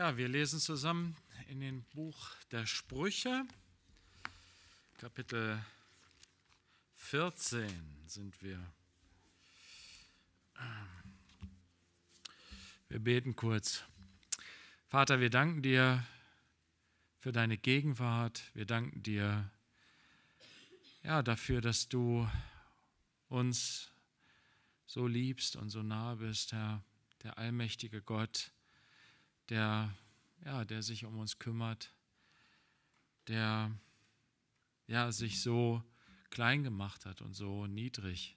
Ja, wir lesen zusammen in dem Buch der Sprüche, Kapitel 14 sind wir. Wir beten kurz. Vater, wir danken dir für deine Gegenwart. Wir danken dir ja, dafür, dass du uns so liebst und so nah bist, Herr, der allmächtige Gott der, ja, der sich um uns kümmert, der ja, sich so klein gemacht hat und so niedrig,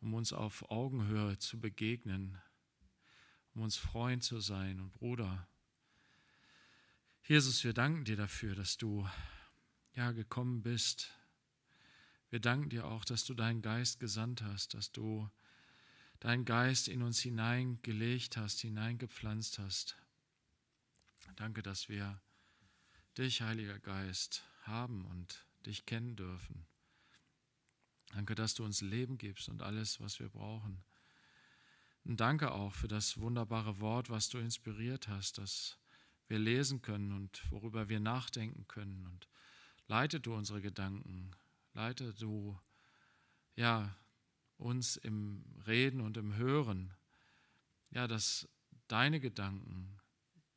um uns auf Augenhöhe zu begegnen, um uns Freund zu sein und Bruder. Jesus, wir danken dir dafür, dass du ja gekommen bist. Wir danken dir auch, dass du deinen Geist gesandt hast, dass du deinen Geist in uns hineingelegt hast, hineingepflanzt hast. Danke, dass wir dich, Heiliger Geist, haben und dich kennen dürfen. Danke, dass du uns Leben gibst und alles, was wir brauchen. Und danke auch für das wunderbare Wort, was du inspiriert hast, das wir lesen können und worüber wir nachdenken können. Und leite du unsere Gedanken, leite du ja, uns im Reden und im Hören, ja, dass deine Gedanken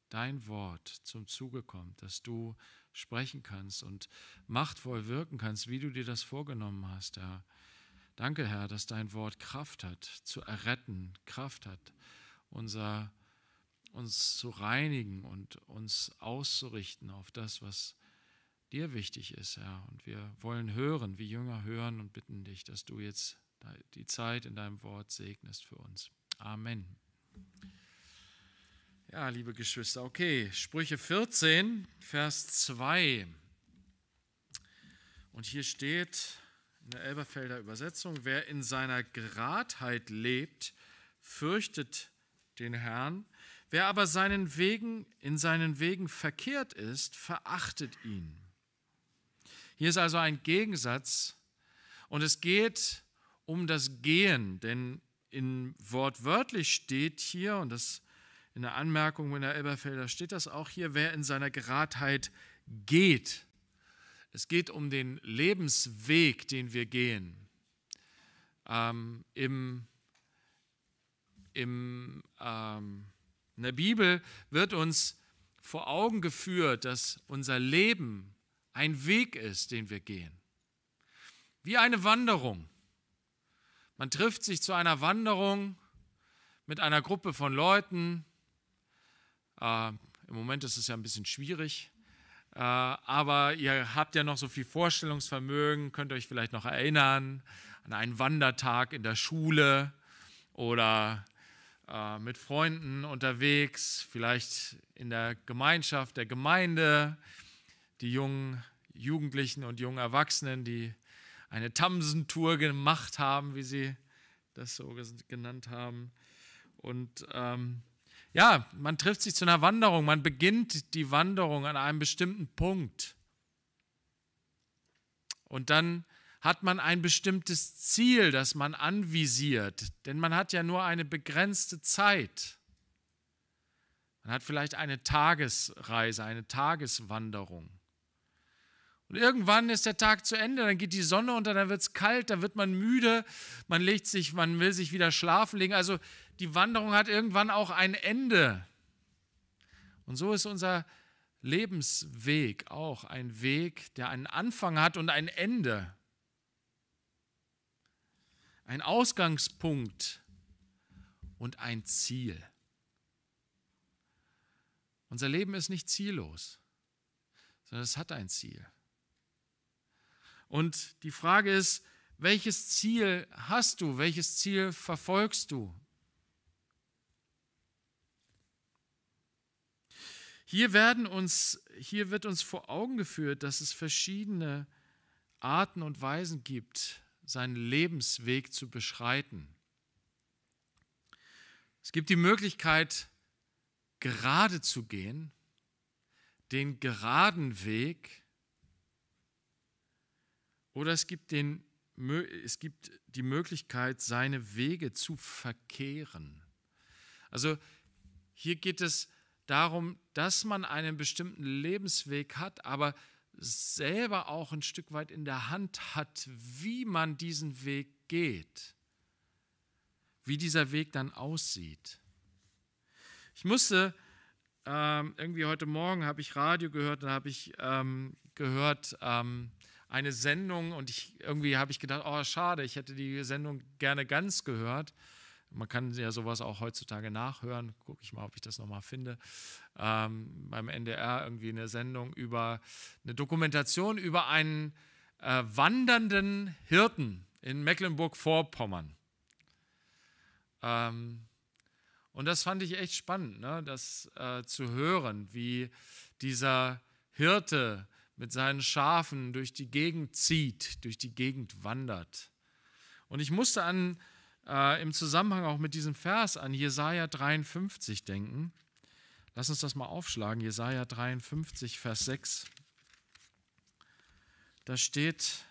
dein Wort zum Zuge kommt, dass du sprechen kannst und machtvoll wirken kannst, wie du dir das vorgenommen hast, Herr. Danke, Herr, dass dein Wort Kraft hat, zu erretten, Kraft hat, unser, uns zu reinigen und uns auszurichten auf das, was dir wichtig ist, Herr. Und wir wollen hören, wie Jünger hören und bitten dich, dass du jetzt die Zeit in deinem Wort segnest für uns. Amen. Ja, liebe Geschwister, okay, Sprüche 14, Vers 2. Und hier steht in der Elberfelder Übersetzung, wer in seiner Geradheit lebt, fürchtet den Herrn, wer aber seinen Wegen, in seinen Wegen verkehrt ist, verachtet ihn. Hier ist also ein Gegensatz und es geht um das Gehen, denn in wortwörtlich steht hier, und das ist in der Anmerkung in der Elberfelder steht das auch hier, wer in seiner Geradheit geht. Es geht um den Lebensweg, den wir gehen. Ähm, im, im, ähm, in der Bibel wird uns vor Augen geführt, dass unser Leben ein Weg ist, den wir gehen. Wie eine Wanderung. Man trifft sich zu einer Wanderung mit einer Gruppe von Leuten äh, Im Moment ist es ja ein bisschen schwierig, äh, aber ihr habt ja noch so viel Vorstellungsvermögen, könnt euch vielleicht noch erinnern an einen Wandertag in der Schule oder äh, mit Freunden unterwegs, vielleicht in der Gemeinschaft, der Gemeinde, die jungen Jugendlichen und jungen Erwachsenen, die eine Tamsentour gemacht haben, wie sie das so genannt haben. Und ähm, ja, man trifft sich zu einer Wanderung, man beginnt die Wanderung an einem bestimmten Punkt. Und dann hat man ein bestimmtes Ziel, das man anvisiert, denn man hat ja nur eine begrenzte Zeit. Man hat vielleicht eine Tagesreise, eine Tageswanderung. Und irgendwann ist der Tag zu Ende, dann geht die Sonne unter, dann wird es kalt, dann wird man müde, man legt sich, man will sich wieder schlafen legen. Also die Wanderung hat irgendwann auch ein Ende. Und so ist unser Lebensweg auch ein Weg, der einen Anfang hat und ein Ende. Ein Ausgangspunkt und ein Ziel. Unser Leben ist nicht ziellos, sondern es hat ein Ziel. Und die Frage ist, welches Ziel hast du? Welches Ziel verfolgst du? Hier, werden uns, hier wird uns vor Augen geführt, dass es verschiedene Arten und Weisen gibt, seinen Lebensweg zu beschreiten. Es gibt die Möglichkeit, gerade zu gehen, den geraden Weg, oder es gibt, den, es gibt die Möglichkeit, seine Wege zu verkehren. Also hier geht es um, darum, dass man einen bestimmten Lebensweg hat, aber selber auch ein Stück weit in der Hand hat, wie man diesen Weg geht, wie dieser Weg dann aussieht. Ich musste ähm, irgendwie heute Morgen habe ich Radio gehört, da habe ich ähm, gehört ähm, eine Sendung und ich, irgendwie habe ich gedacht, oh schade, ich hätte die Sendung gerne ganz gehört. Man kann ja sowas auch heutzutage nachhören. Gucke ich mal, ob ich das nochmal finde. Ähm, beim NDR irgendwie eine Sendung über eine Dokumentation über einen äh, wandernden Hirten in Mecklenburg-Vorpommern. Ähm, und das fand ich echt spannend, ne? das äh, zu hören, wie dieser Hirte mit seinen Schafen durch die Gegend zieht, durch die Gegend wandert. Und ich musste an äh, im Zusammenhang auch mit diesem Vers an Jesaja 53 denken. Lass uns das mal aufschlagen. Jesaja 53, Vers 6. Da steht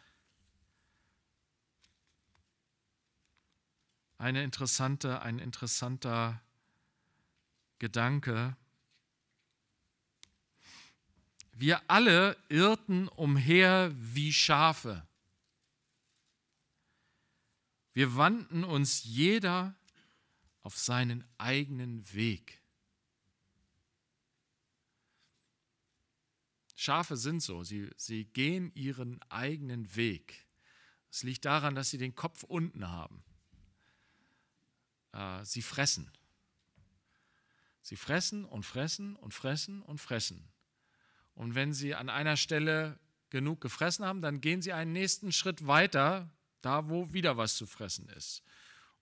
eine interessante, ein interessanter Gedanke. Wir alle irrten umher wie Schafe. Wir wandten uns jeder auf seinen eigenen Weg. Schafe sind so, sie, sie gehen ihren eigenen Weg. Es liegt daran, dass sie den Kopf unten haben. Äh, sie fressen. Sie fressen und fressen und fressen und fressen. Und wenn sie an einer Stelle genug gefressen haben, dann gehen sie einen nächsten Schritt weiter da, wo wieder was zu fressen ist.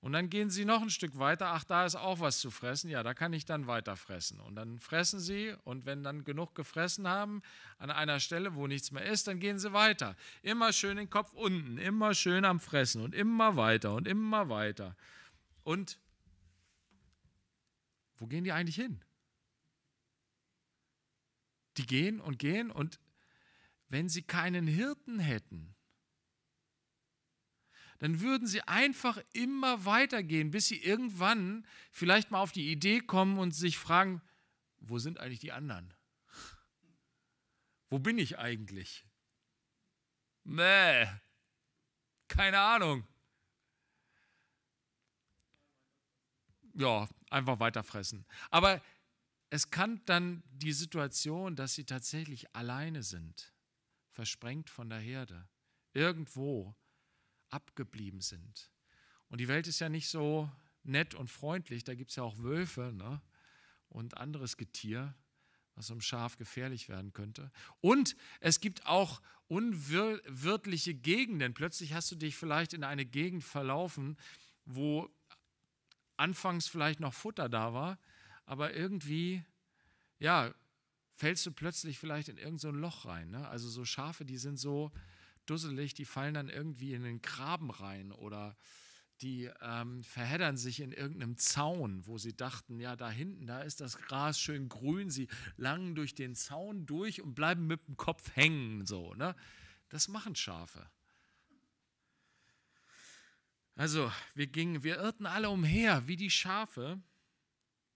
Und dann gehen sie noch ein Stück weiter, ach, da ist auch was zu fressen, ja, da kann ich dann weiter fressen. Und dann fressen sie und wenn dann genug gefressen haben, an einer Stelle, wo nichts mehr ist, dann gehen sie weiter. Immer schön den Kopf unten, immer schön am Fressen und immer weiter und immer weiter. Und wo gehen die eigentlich hin? Die gehen und gehen und wenn sie keinen Hirten hätten, dann würden sie einfach immer weitergehen, bis sie irgendwann vielleicht mal auf die Idee kommen und sich fragen, wo sind eigentlich die anderen? Wo bin ich eigentlich? Nee, keine Ahnung. Ja, einfach weiterfressen. Aber es kann dann die Situation, dass sie tatsächlich alleine sind, versprengt von der Herde, irgendwo abgeblieben sind. Und die Welt ist ja nicht so nett und freundlich, da gibt es ja auch Wölfe ne? und anderes Getier, was einem Schaf gefährlich werden könnte. Und es gibt auch unwirtliche Gegenden. Plötzlich hast du dich vielleicht in eine Gegend verlaufen, wo anfangs vielleicht noch Futter da war, aber irgendwie, ja, fällst du plötzlich vielleicht in irgendein so Loch rein. Ne? Also so Schafe, die sind so, dusselig, die fallen dann irgendwie in den Graben rein oder die ähm, verheddern sich in irgendeinem Zaun, wo sie dachten, ja, da hinten, da ist das Gras schön grün, sie langen durch den Zaun durch und bleiben mit dem Kopf hängen, so, ne? Das machen Schafe. Also, wir gingen, wir irrten alle umher wie die Schafe.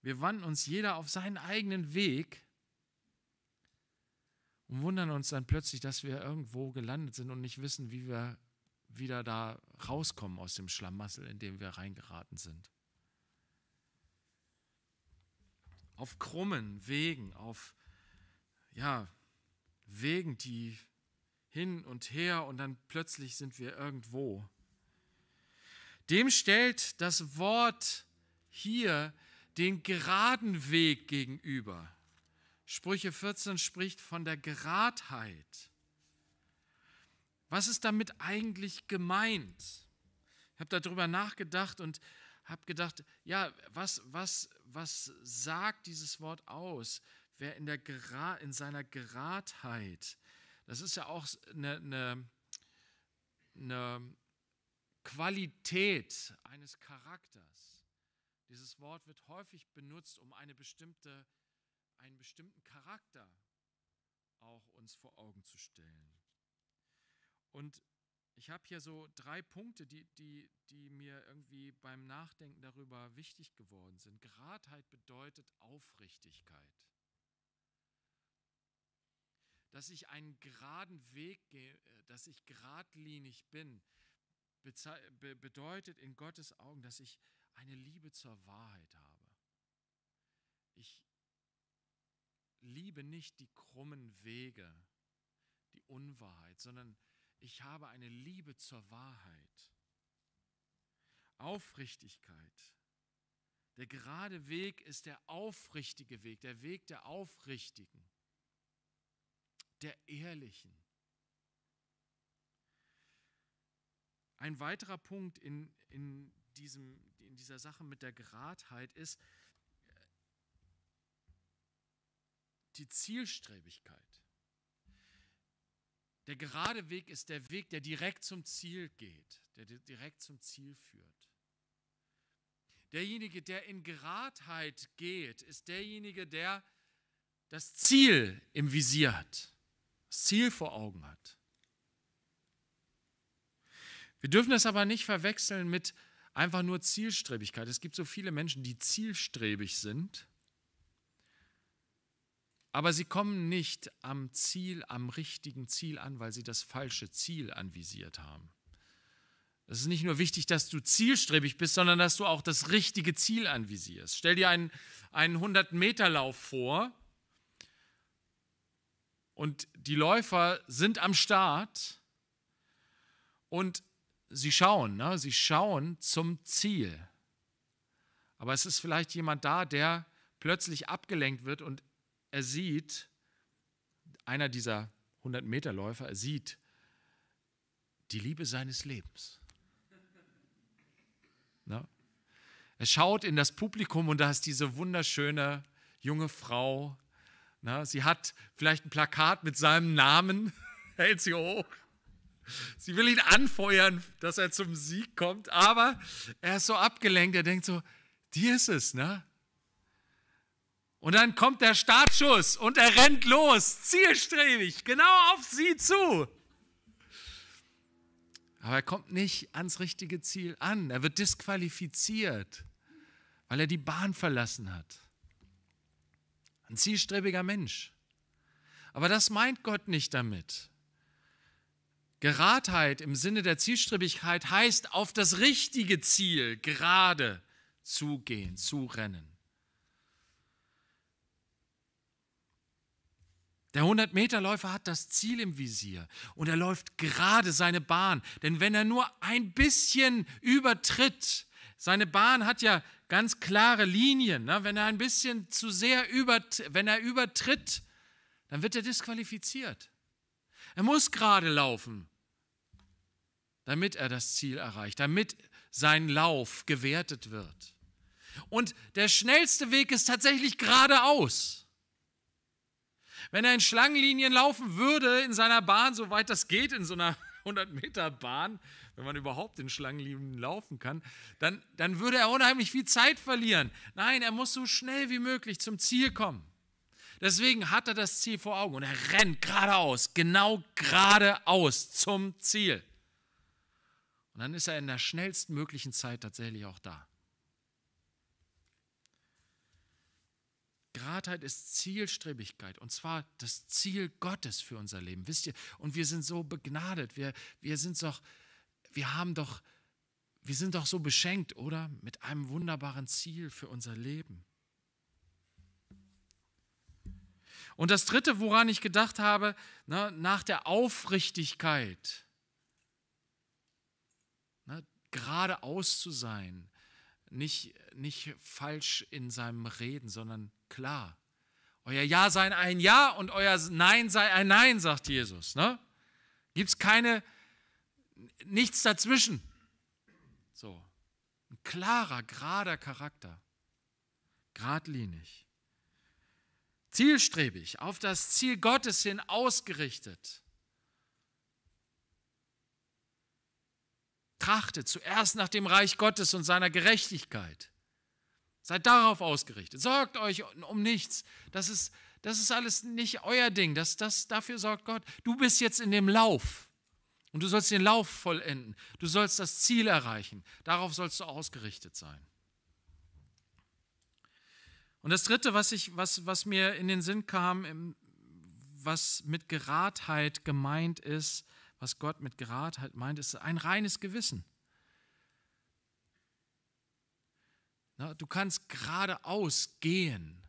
Wir wandten uns jeder auf seinen eigenen Weg und wundern uns dann plötzlich, dass wir irgendwo gelandet sind und nicht wissen, wie wir wieder da rauskommen aus dem Schlamassel, in dem wir reingeraten sind. Auf krummen Wegen, auf ja, Wegen, die hin und her und dann plötzlich sind wir irgendwo. Dem stellt das Wort hier den geraden Weg gegenüber. Sprüche 14 spricht von der Geradheit. Was ist damit eigentlich gemeint? Ich habe darüber nachgedacht und habe gedacht, ja, was, was, was sagt dieses Wort aus? Wer in, der Gera in seiner Geradheit, das ist ja auch eine, eine, eine Qualität eines Charakters. Dieses Wort wird häufig benutzt, um eine bestimmte einen bestimmten Charakter auch uns vor Augen zu stellen. Und ich habe hier so drei Punkte, die, die, die mir irgendwie beim Nachdenken darüber wichtig geworden sind. Geradheit bedeutet Aufrichtigkeit. Dass ich einen geraden Weg gehe, äh, dass ich geradlinig bin, bedeutet in Gottes Augen, dass ich eine Liebe zur Wahrheit habe. Ich, liebe nicht die krummen Wege, die Unwahrheit, sondern ich habe eine Liebe zur Wahrheit. Aufrichtigkeit. Der gerade Weg ist der aufrichtige Weg, der Weg der Aufrichtigen, der Ehrlichen. Ein weiterer Punkt in, in, diesem, in dieser Sache mit der Geradheit ist, die Zielstrebigkeit. Der gerade Weg ist der Weg, der direkt zum Ziel geht, der direkt zum Ziel führt. Derjenige, der in Geradheit geht, ist derjenige, der das Ziel im Visier hat, das Ziel vor Augen hat. Wir dürfen das aber nicht verwechseln mit einfach nur Zielstrebigkeit. Es gibt so viele Menschen, die zielstrebig sind aber sie kommen nicht am Ziel, am richtigen Ziel an, weil sie das falsche Ziel anvisiert haben. Es ist nicht nur wichtig, dass du zielstrebig bist, sondern dass du auch das richtige Ziel anvisierst. Stell dir einen, einen 100-Meter-Lauf vor und die Läufer sind am Start und sie schauen, ne? sie schauen zum Ziel. Aber es ist vielleicht jemand da, der plötzlich abgelenkt wird und er sieht, einer dieser 100-Meter-Läufer, er sieht die Liebe seines Lebens. Na? Er schaut in das Publikum und da ist diese wunderschöne junge Frau. Na, sie hat vielleicht ein Plakat mit seinem Namen, hält sie hoch. Sie will ihn anfeuern, dass er zum Sieg kommt, aber er ist so abgelenkt, er denkt so, die ist es, ne? Und dann kommt der Startschuss und er rennt los, zielstrebig, genau auf sie zu. Aber er kommt nicht ans richtige Ziel an. Er wird disqualifiziert, weil er die Bahn verlassen hat. Ein zielstrebiger Mensch. Aber das meint Gott nicht damit. Geradheit im Sinne der Zielstrebigkeit heißt, auf das richtige Ziel gerade zugehen, zu rennen. Der 100-Meter-Läufer hat das Ziel im Visier und er läuft gerade seine Bahn. Denn wenn er nur ein bisschen übertritt, seine Bahn hat ja ganz klare Linien. Ne? Wenn er ein bisschen zu sehr übert wenn er übertritt, dann wird er disqualifiziert. Er muss gerade laufen, damit er das Ziel erreicht, damit sein Lauf gewertet wird. Und der schnellste Weg ist tatsächlich geradeaus. Wenn er in Schlangenlinien laufen würde in seiner Bahn, soweit das geht, in so einer 100-Meter-Bahn, wenn man überhaupt in Schlangenlinien laufen kann, dann, dann würde er unheimlich viel Zeit verlieren. Nein, er muss so schnell wie möglich zum Ziel kommen. Deswegen hat er das Ziel vor Augen und er rennt geradeaus, genau geradeaus zum Ziel. Und dann ist er in der schnellstmöglichen Zeit tatsächlich auch da. Gradheit ist Zielstrebigkeit und zwar das Ziel Gottes für unser Leben, wisst ihr? Und wir sind so begnadet, wir, wir sind doch, wir haben doch, wir sind doch so beschenkt, oder? Mit einem wunderbaren Ziel für unser Leben. Und das Dritte, woran ich gedacht habe, ne, nach der Aufrichtigkeit, ne, geradeaus zu sein, nicht, nicht falsch in seinem Reden, sondern klar. Euer Ja sei ein Ja und euer Nein sei ein Nein, sagt Jesus. Ne? Gibt es keine, nichts dazwischen. So, ein klarer, gerader Charakter. Gradlinig. Zielstrebig, auf das Ziel Gottes hin ausgerichtet. Trachtet zuerst nach dem Reich Gottes und seiner Gerechtigkeit. Seid darauf ausgerichtet. Sorgt euch um nichts. Das ist, das ist alles nicht euer Ding. Das, das, dafür sorgt Gott. Du bist jetzt in dem Lauf. Und du sollst den Lauf vollenden. Du sollst das Ziel erreichen. Darauf sollst du ausgerichtet sein. Und das Dritte, was, ich, was, was mir in den Sinn kam, was mit Geradheit gemeint ist, was Gott mit Geradheit meint, ist ein reines Gewissen. Ne? Du kannst geradeaus gehen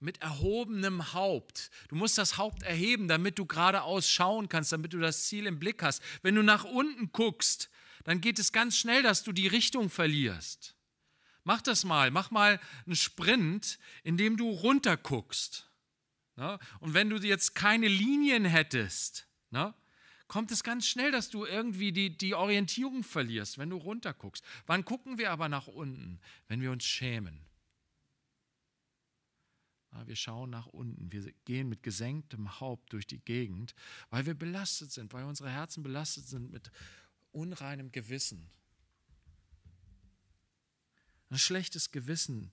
mit erhobenem Haupt. Du musst das Haupt erheben, damit du geradeaus schauen kannst, damit du das Ziel im Blick hast. Wenn du nach unten guckst, dann geht es ganz schnell, dass du die Richtung verlierst. Mach das mal, mach mal einen Sprint, indem du runter guckst. Ne? Und wenn du jetzt keine Linien hättest, ne? kommt es ganz schnell, dass du irgendwie die, die Orientierung verlierst, wenn du runterguckst. Wann gucken wir aber nach unten? Wenn wir uns schämen. Ah, wir schauen nach unten. Wir gehen mit gesenktem Haupt durch die Gegend, weil wir belastet sind, weil unsere Herzen belastet sind mit unreinem Gewissen. Ein schlechtes Gewissen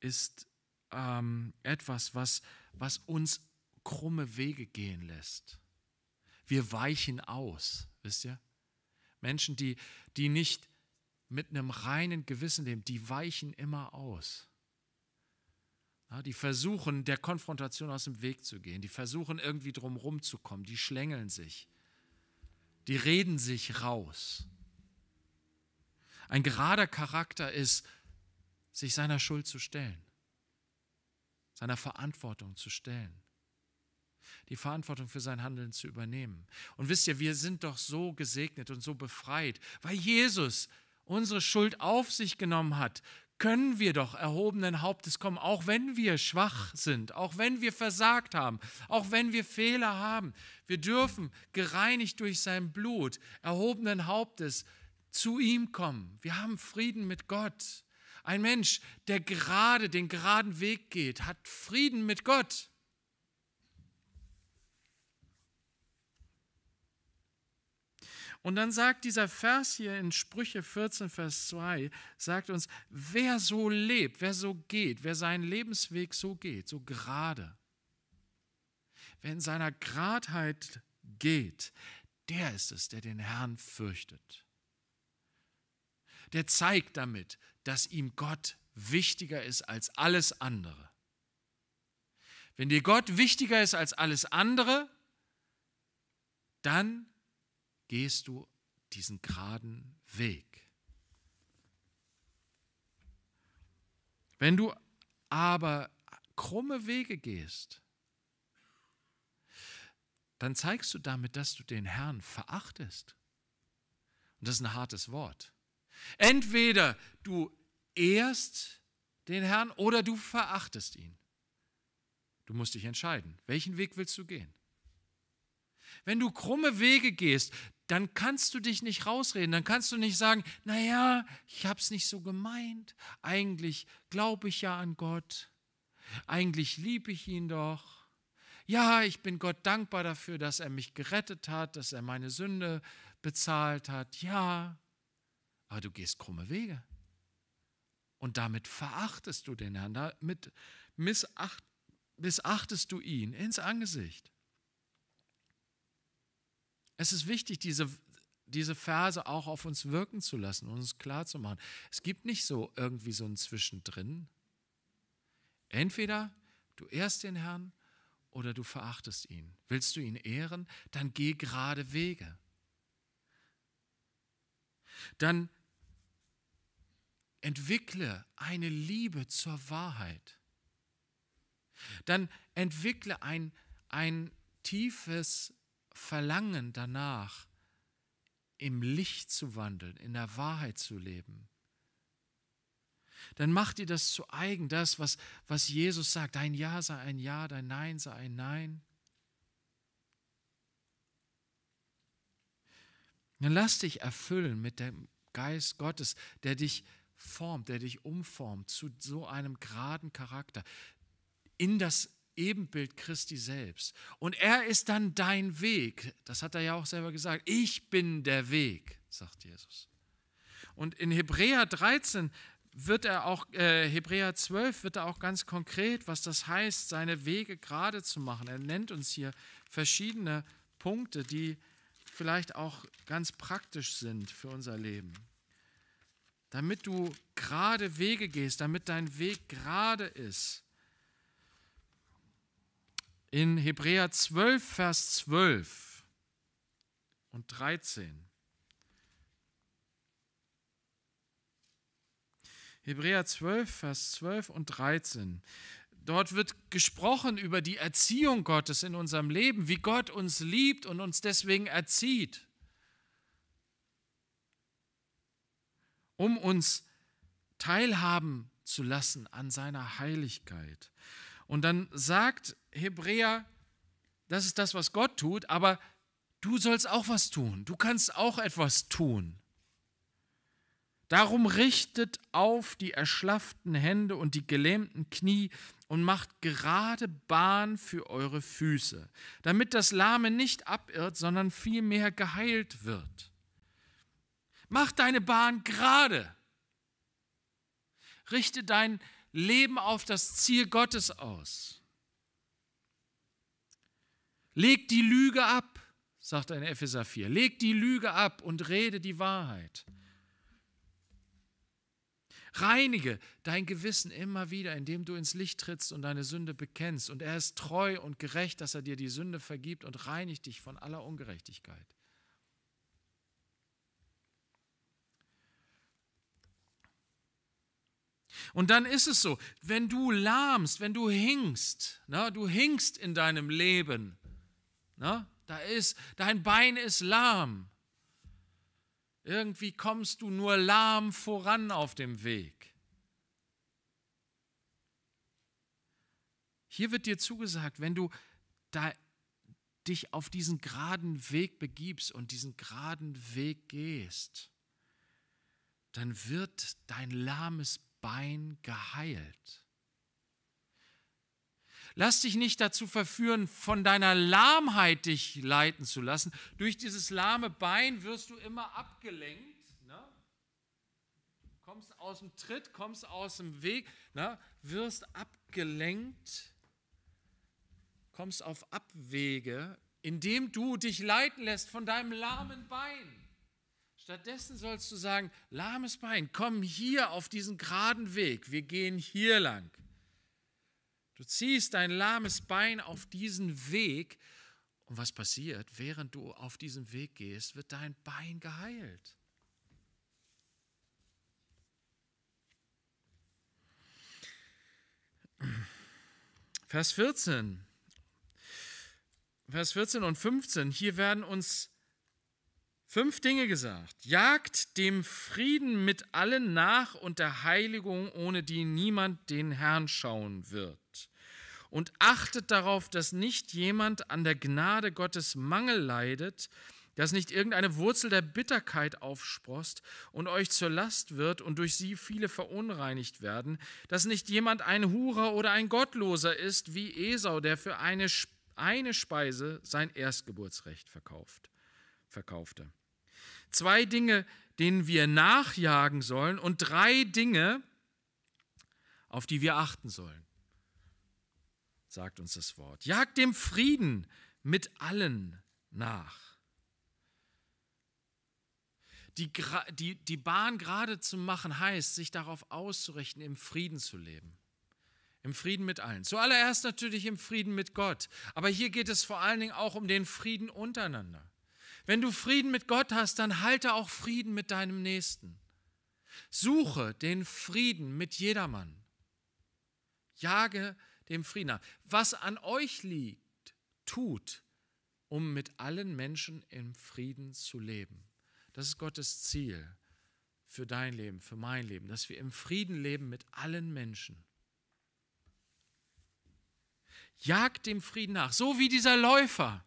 ist ähm, etwas, was, was uns krumme Wege gehen lässt. Wir weichen aus, wisst ihr? Menschen, die, die nicht mit einem reinen Gewissen leben, die weichen immer aus. Ja, die versuchen, der Konfrontation aus dem Weg zu gehen. Die versuchen, irgendwie drumherum zu kommen. Die schlängeln sich. Die reden sich raus. Ein gerader Charakter ist, sich seiner Schuld zu stellen, seiner Verantwortung zu stellen die Verantwortung für sein Handeln zu übernehmen. Und wisst ihr, wir sind doch so gesegnet und so befreit, weil Jesus unsere Schuld auf sich genommen hat, können wir doch erhobenen Hauptes kommen, auch wenn wir schwach sind, auch wenn wir versagt haben, auch wenn wir Fehler haben. Wir dürfen gereinigt durch sein Blut, erhobenen Hauptes, zu ihm kommen. Wir haben Frieden mit Gott. Ein Mensch, der gerade den geraden Weg geht, hat Frieden mit Gott. Und dann sagt dieser Vers hier in Sprüche 14, Vers 2, sagt uns, wer so lebt, wer so geht, wer seinen Lebensweg so geht, so gerade, wer in seiner Gradheit geht, der ist es, der den Herrn fürchtet. Der zeigt damit, dass ihm Gott wichtiger ist als alles andere. Wenn dir Gott wichtiger ist als alles andere, dann gehst du diesen geraden Weg. Wenn du aber krumme Wege gehst, dann zeigst du damit, dass du den Herrn verachtest. Und das ist ein hartes Wort. Entweder du ehrst den Herrn oder du verachtest ihn. Du musst dich entscheiden. Welchen Weg willst du gehen? Wenn du krumme Wege gehst, dann kannst du dich nicht rausreden, dann kannst du nicht sagen, naja, ich habe es nicht so gemeint, eigentlich glaube ich ja an Gott, eigentlich liebe ich ihn doch. Ja, ich bin Gott dankbar dafür, dass er mich gerettet hat, dass er meine Sünde bezahlt hat. Ja, aber du gehst krumme Wege. Und damit verachtest du den Herrn, damit missachtest du ihn ins Angesicht. Es ist wichtig, diese, diese Verse auch auf uns wirken zu lassen und uns klarzumachen. Es gibt nicht so irgendwie so ein Zwischendrin. Entweder du ehrst den Herrn oder du verachtest ihn. Willst du ihn ehren, dann geh gerade Wege. Dann entwickle eine Liebe zur Wahrheit. Dann entwickle ein, ein tiefes Verlangen danach, im Licht zu wandeln, in der Wahrheit zu leben, dann mach dir das zu eigen, das, was, was Jesus sagt. Dein Ja sei ein Ja, dein Nein sei ein Nein. Dann lass dich erfüllen mit dem Geist Gottes, der dich formt, der dich umformt zu so einem geraden Charakter, in das Ebenbild Christi selbst. Und er ist dann dein Weg. Das hat er ja auch selber gesagt. Ich bin der Weg, sagt Jesus. Und in Hebräer 13 wird er auch, äh, Hebräer 12 wird er auch ganz konkret, was das heißt, seine Wege gerade zu machen. Er nennt uns hier verschiedene Punkte, die vielleicht auch ganz praktisch sind für unser Leben. Damit du gerade Wege gehst, damit dein Weg gerade ist in Hebräer 12, Vers 12 und 13. Hebräer 12, Vers 12 und 13. Dort wird gesprochen über die Erziehung Gottes in unserem Leben, wie Gott uns liebt und uns deswegen erzieht, um uns teilhaben zu lassen an seiner Heiligkeit. Und dann sagt Hebräer, das ist das, was Gott tut, aber du sollst auch was tun. Du kannst auch etwas tun. Darum richtet auf die erschlafften Hände und die gelähmten Knie und macht gerade Bahn für eure Füße, damit das Lahme nicht abirrt, sondern vielmehr geheilt wird. Mach deine Bahn gerade. Richte dein Leben auf das Ziel Gottes aus. Leg die Lüge ab, sagt ein Epheser 4. Leg die Lüge ab und rede die Wahrheit. Reinige dein Gewissen immer wieder, indem du ins Licht trittst und deine Sünde bekennst. Und er ist treu und gerecht, dass er dir die Sünde vergibt und reinigt dich von aller Ungerechtigkeit. Und dann ist es so, wenn du lahmst, wenn du hinkst, na, ne, du hinkst in deinem Leben, na, ne, da ist, dein Bein ist lahm. Irgendwie kommst du nur lahm voran auf dem Weg. Hier wird dir zugesagt, wenn du da dich auf diesen geraden Weg begibst und diesen geraden Weg gehst, dann wird dein lahmes Bein geheilt. Lass dich nicht dazu verführen, von deiner Lahmheit dich leiten zu lassen. Durch dieses lahme Bein wirst du immer abgelenkt. Ne? Kommst aus dem Tritt, kommst aus dem Weg, ne? wirst abgelenkt, kommst auf Abwege, indem du dich leiten lässt von deinem lahmen Bein. Stattdessen sollst du sagen, lahmes Bein, komm hier auf diesen geraden Weg, wir gehen hier lang. Du ziehst dein lahmes Bein auf diesen Weg und was passiert? Während du auf diesem Weg gehst, wird dein Bein geheilt. Vers 14. Vers 14 und 15, hier werden uns fünf Dinge gesagt. Jagt dem Frieden mit allen nach und der Heiligung, ohne die niemand den Herrn schauen wird. Und achtet darauf, dass nicht jemand an der Gnade Gottes Mangel leidet, dass nicht irgendeine Wurzel der Bitterkeit aufsprost und euch zur Last wird und durch sie viele verunreinigt werden, dass nicht jemand ein Hurer oder ein Gottloser ist wie Esau, der für eine, eine Speise sein Erstgeburtsrecht verkauft, verkaufte zwei Dinge, denen wir nachjagen sollen und drei Dinge, auf die wir achten sollen, sagt uns das Wort. Jagt dem Frieden mit allen nach. Die, die, die Bahn gerade zu machen heißt, sich darauf auszurichten, im Frieden zu leben. Im Frieden mit allen. Zuallererst natürlich im Frieden mit Gott. Aber hier geht es vor allen Dingen auch um den Frieden untereinander. Wenn du Frieden mit Gott hast, dann halte auch Frieden mit deinem Nächsten. Suche den Frieden mit jedermann. Jage dem Frieden nach. Was an euch liegt, tut, um mit allen Menschen im Frieden zu leben. Das ist Gottes Ziel für dein Leben, für mein Leben, dass wir im Frieden leben mit allen Menschen. Jagt dem Frieden nach, so wie dieser Läufer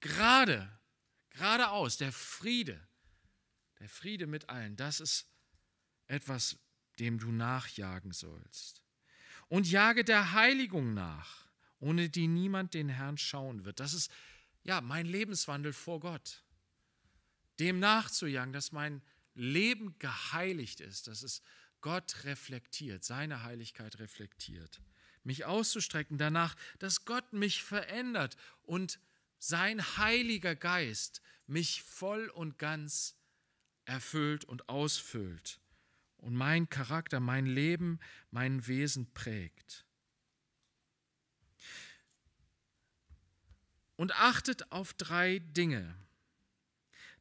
gerade geradeaus, der Friede, der Friede mit allen, das ist etwas, dem du nachjagen sollst. Und jage der Heiligung nach, ohne die niemand den Herrn schauen wird. Das ist ja mein Lebenswandel vor Gott. Dem nachzujagen, dass mein Leben geheiligt ist, dass es Gott reflektiert, seine Heiligkeit reflektiert mich auszustrecken danach, dass Gott mich verändert und verändert sein Heiliger Geist mich voll und ganz erfüllt und ausfüllt und mein Charakter, mein Leben, mein Wesen prägt. Und achtet auf drei Dinge,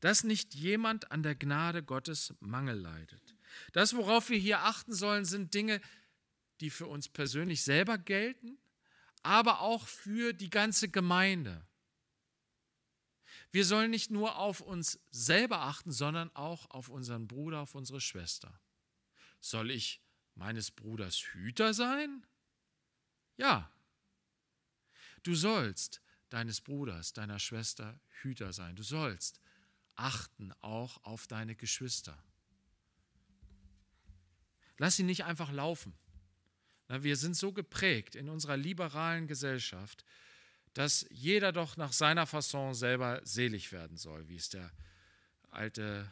dass nicht jemand an der Gnade Gottes Mangel leidet. Das, worauf wir hier achten sollen, sind Dinge, die für uns persönlich selber gelten, aber auch für die ganze Gemeinde. Wir sollen nicht nur auf uns selber achten, sondern auch auf unseren Bruder, auf unsere Schwester. Soll ich meines Bruders Hüter sein? Ja. Du sollst deines Bruders, deiner Schwester Hüter sein. Du sollst achten auch auf deine Geschwister. Lass sie nicht einfach laufen. wir sind so geprägt in unserer liberalen Gesellschaft, dass jeder doch nach seiner Fasson selber selig werden soll, wie es der alte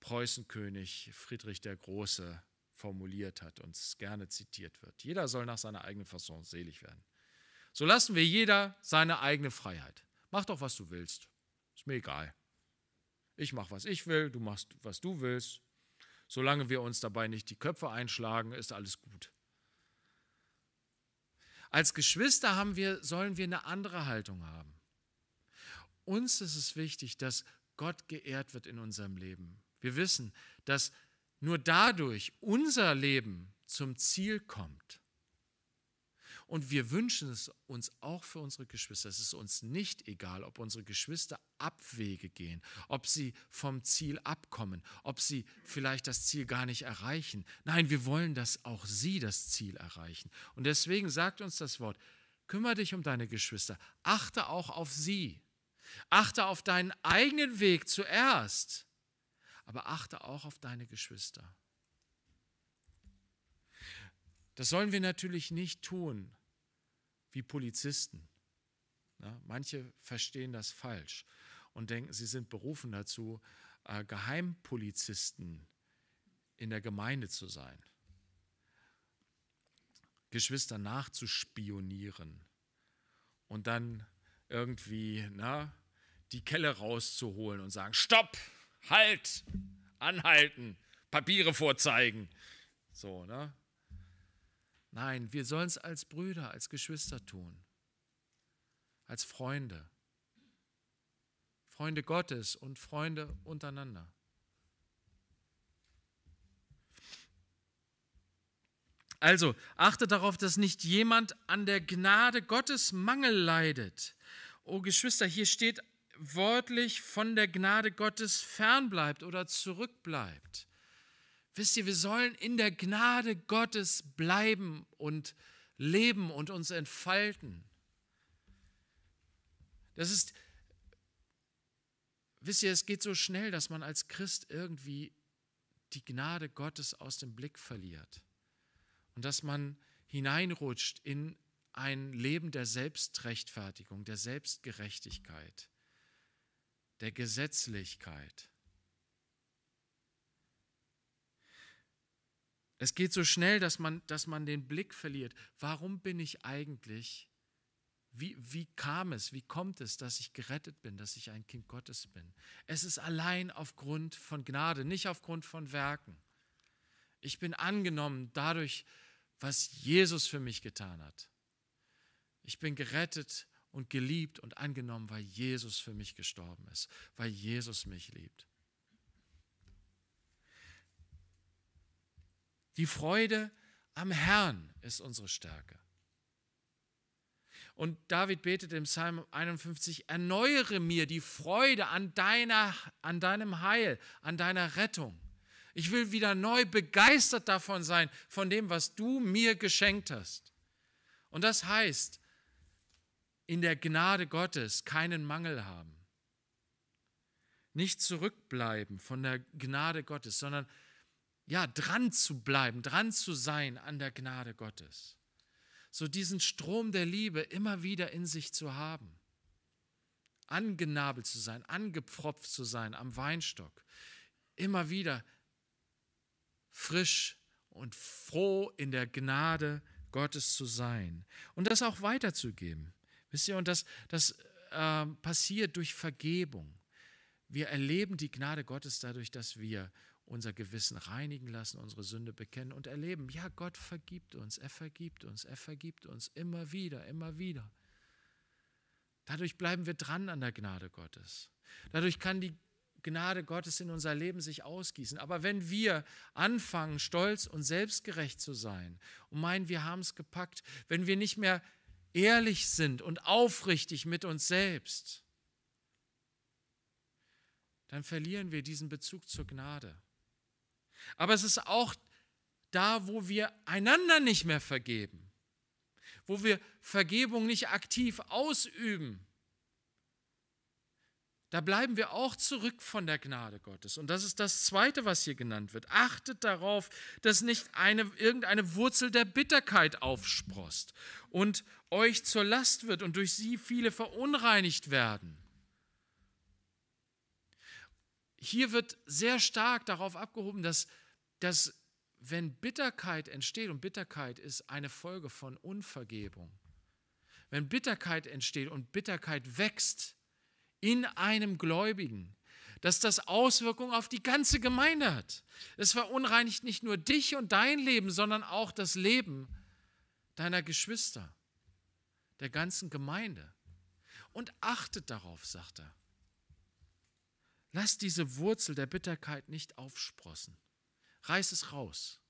Preußenkönig Friedrich der Große formuliert hat und es gerne zitiert wird. Jeder soll nach seiner eigenen Fasson selig werden. So lassen wir jeder seine eigene Freiheit. Mach doch, was du willst. Ist mir egal. Ich mache, was ich will, du machst, was du willst. Solange wir uns dabei nicht die Köpfe einschlagen, ist alles gut. Als Geschwister haben wir, sollen wir eine andere Haltung haben. Uns ist es wichtig, dass Gott geehrt wird in unserem Leben. Wir wissen, dass nur dadurch unser Leben zum Ziel kommt. Und wir wünschen es uns auch für unsere Geschwister. Es ist uns nicht egal, ob unsere Geschwister Abwege gehen, ob sie vom Ziel abkommen, ob sie vielleicht das Ziel gar nicht erreichen. Nein, wir wollen, dass auch sie das Ziel erreichen. Und deswegen sagt uns das Wort, kümmere dich um deine Geschwister, achte auch auf sie, achte auf deinen eigenen Weg zuerst, aber achte auch auf deine Geschwister. Das sollen wir natürlich nicht tun wie Polizisten. Na, manche verstehen das falsch und denken, sie sind berufen dazu, äh, Geheimpolizisten in der Gemeinde zu sein. Geschwister nachzuspionieren und dann irgendwie na, die Kelle rauszuholen und sagen, stopp, halt, anhalten, Papiere vorzeigen. So, ne? Nein, wir sollen es als Brüder, als Geschwister tun, als Freunde. Freunde Gottes und Freunde untereinander. Also achte darauf, dass nicht jemand an der Gnade Gottes Mangel leidet. Oh Geschwister, hier steht wörtlich von der Gnade Gottes fernbleibt oder zurückbleibt. Wisst ihr, wir sollen in der Gnade Gottes bleiben und leben und uns entfalten. Das ist, wisst ihr, es geht so schnell, dass man als Christ irgendwie die Gnade Gottes aus dem Blick verliert und dass man hineinrutscht in ein Leben der Selbstrechtfertigung, der Selbstgerechtigkeit, der Gesetzlichkeit. Es geht so schnell, dass man, dass man den Blick verliert. Warum bin ich eigentlich, wie, wie kam es, wie kommt es, dass ich gerettet bin, dass ich ein Kind Gottes bin? Es ist allein aufgrund von Gnade, nicht aufgrund von Werken. Ich bin angenommen dadurch, was Jesus für mich getan hat. Ich bin gerettet und geliebt und angenommen, weil Jesus für mich gestorben ist, weil Jesus mich liebt. Die Freude am Herrn ist unsere Stärke. Und David betet im Psalm 51, erneuere mir die Freude an, deiner, an deinem Heil, an deiner Rettung. Ich will wieder neu begeistert davon sein, von dem, was du mir geschenkt hast. Und das heißt, in der Gnade Gottes keinen Mangel haben. Nicht zurückbleiben von der Gnade Gottes, sondern ja, dran zu bleiben, dran zu sein an der Gnade Gottes. So diesen Strom der Liebe immer wieder in sich zu haben. Angenabelt zu sein, angepfropft zu sein am Weinstock. Immer wieder frisch und froh in der Gnade Gottes zu sein. Und das auch weiterzugeben. Wisst ihr, und das, das äh, passiert durch Vergebung. Wir erleben die Gnade Gottes dadurch, dass wir unser Gewissen reinigen lassen, unsere Sünde bekennen und erleben, ja, Gott vergibt uns, er vergibt uns, er vergibt uns immer wieder, immer wieder. Dadurch bleiben wir dran an der Gnade Gottes. Dadurch kann die Gnade Gottes in unser Leben sich ausgießen. Aber wenn wir anfangen, stolz und selbstgerecht zu sein und meinen, wir haben es gepackt, wenn wir nicht mehr ehrlich sind und aufrichtig mit uns selbst, dann verlieren wir diesen Bezug zur Gnade. Aber es ist auch da, wo wir einander nicht mehr vergeben, wo wir Vergebung nicht aktiv ausüben. Da bleiben wir auch zurück von der Gnade Gottes. Und das ist das Zweite, was hier genannt wird. Achtet darauf, dass nicht eine, irgendeine Wurzel der Bitterkeit aufsprost und euch zur Last wird und durch sie viele verunreinigt werden hier wird sehr stark darauf abgehoben, dass, dass wenn Bitterkeit entsteht, und Bitterkeit ist eine Folge von Unvergebung, wenn Bitterkeit entsteht und Bitterkeit wächst in einem Gläubigen, dass das Auswirkungen auf die ganze Gemeinde hat. Es verunreinigt nicht nur dich und dein Leben, sondern auch das Leben deiner Geschwister, der ganzen Gemeinde. Und achtet darauf, sagt er. Lass diese Wurzel der Bitterkeit nicht aufsprossen. Reiß es raus.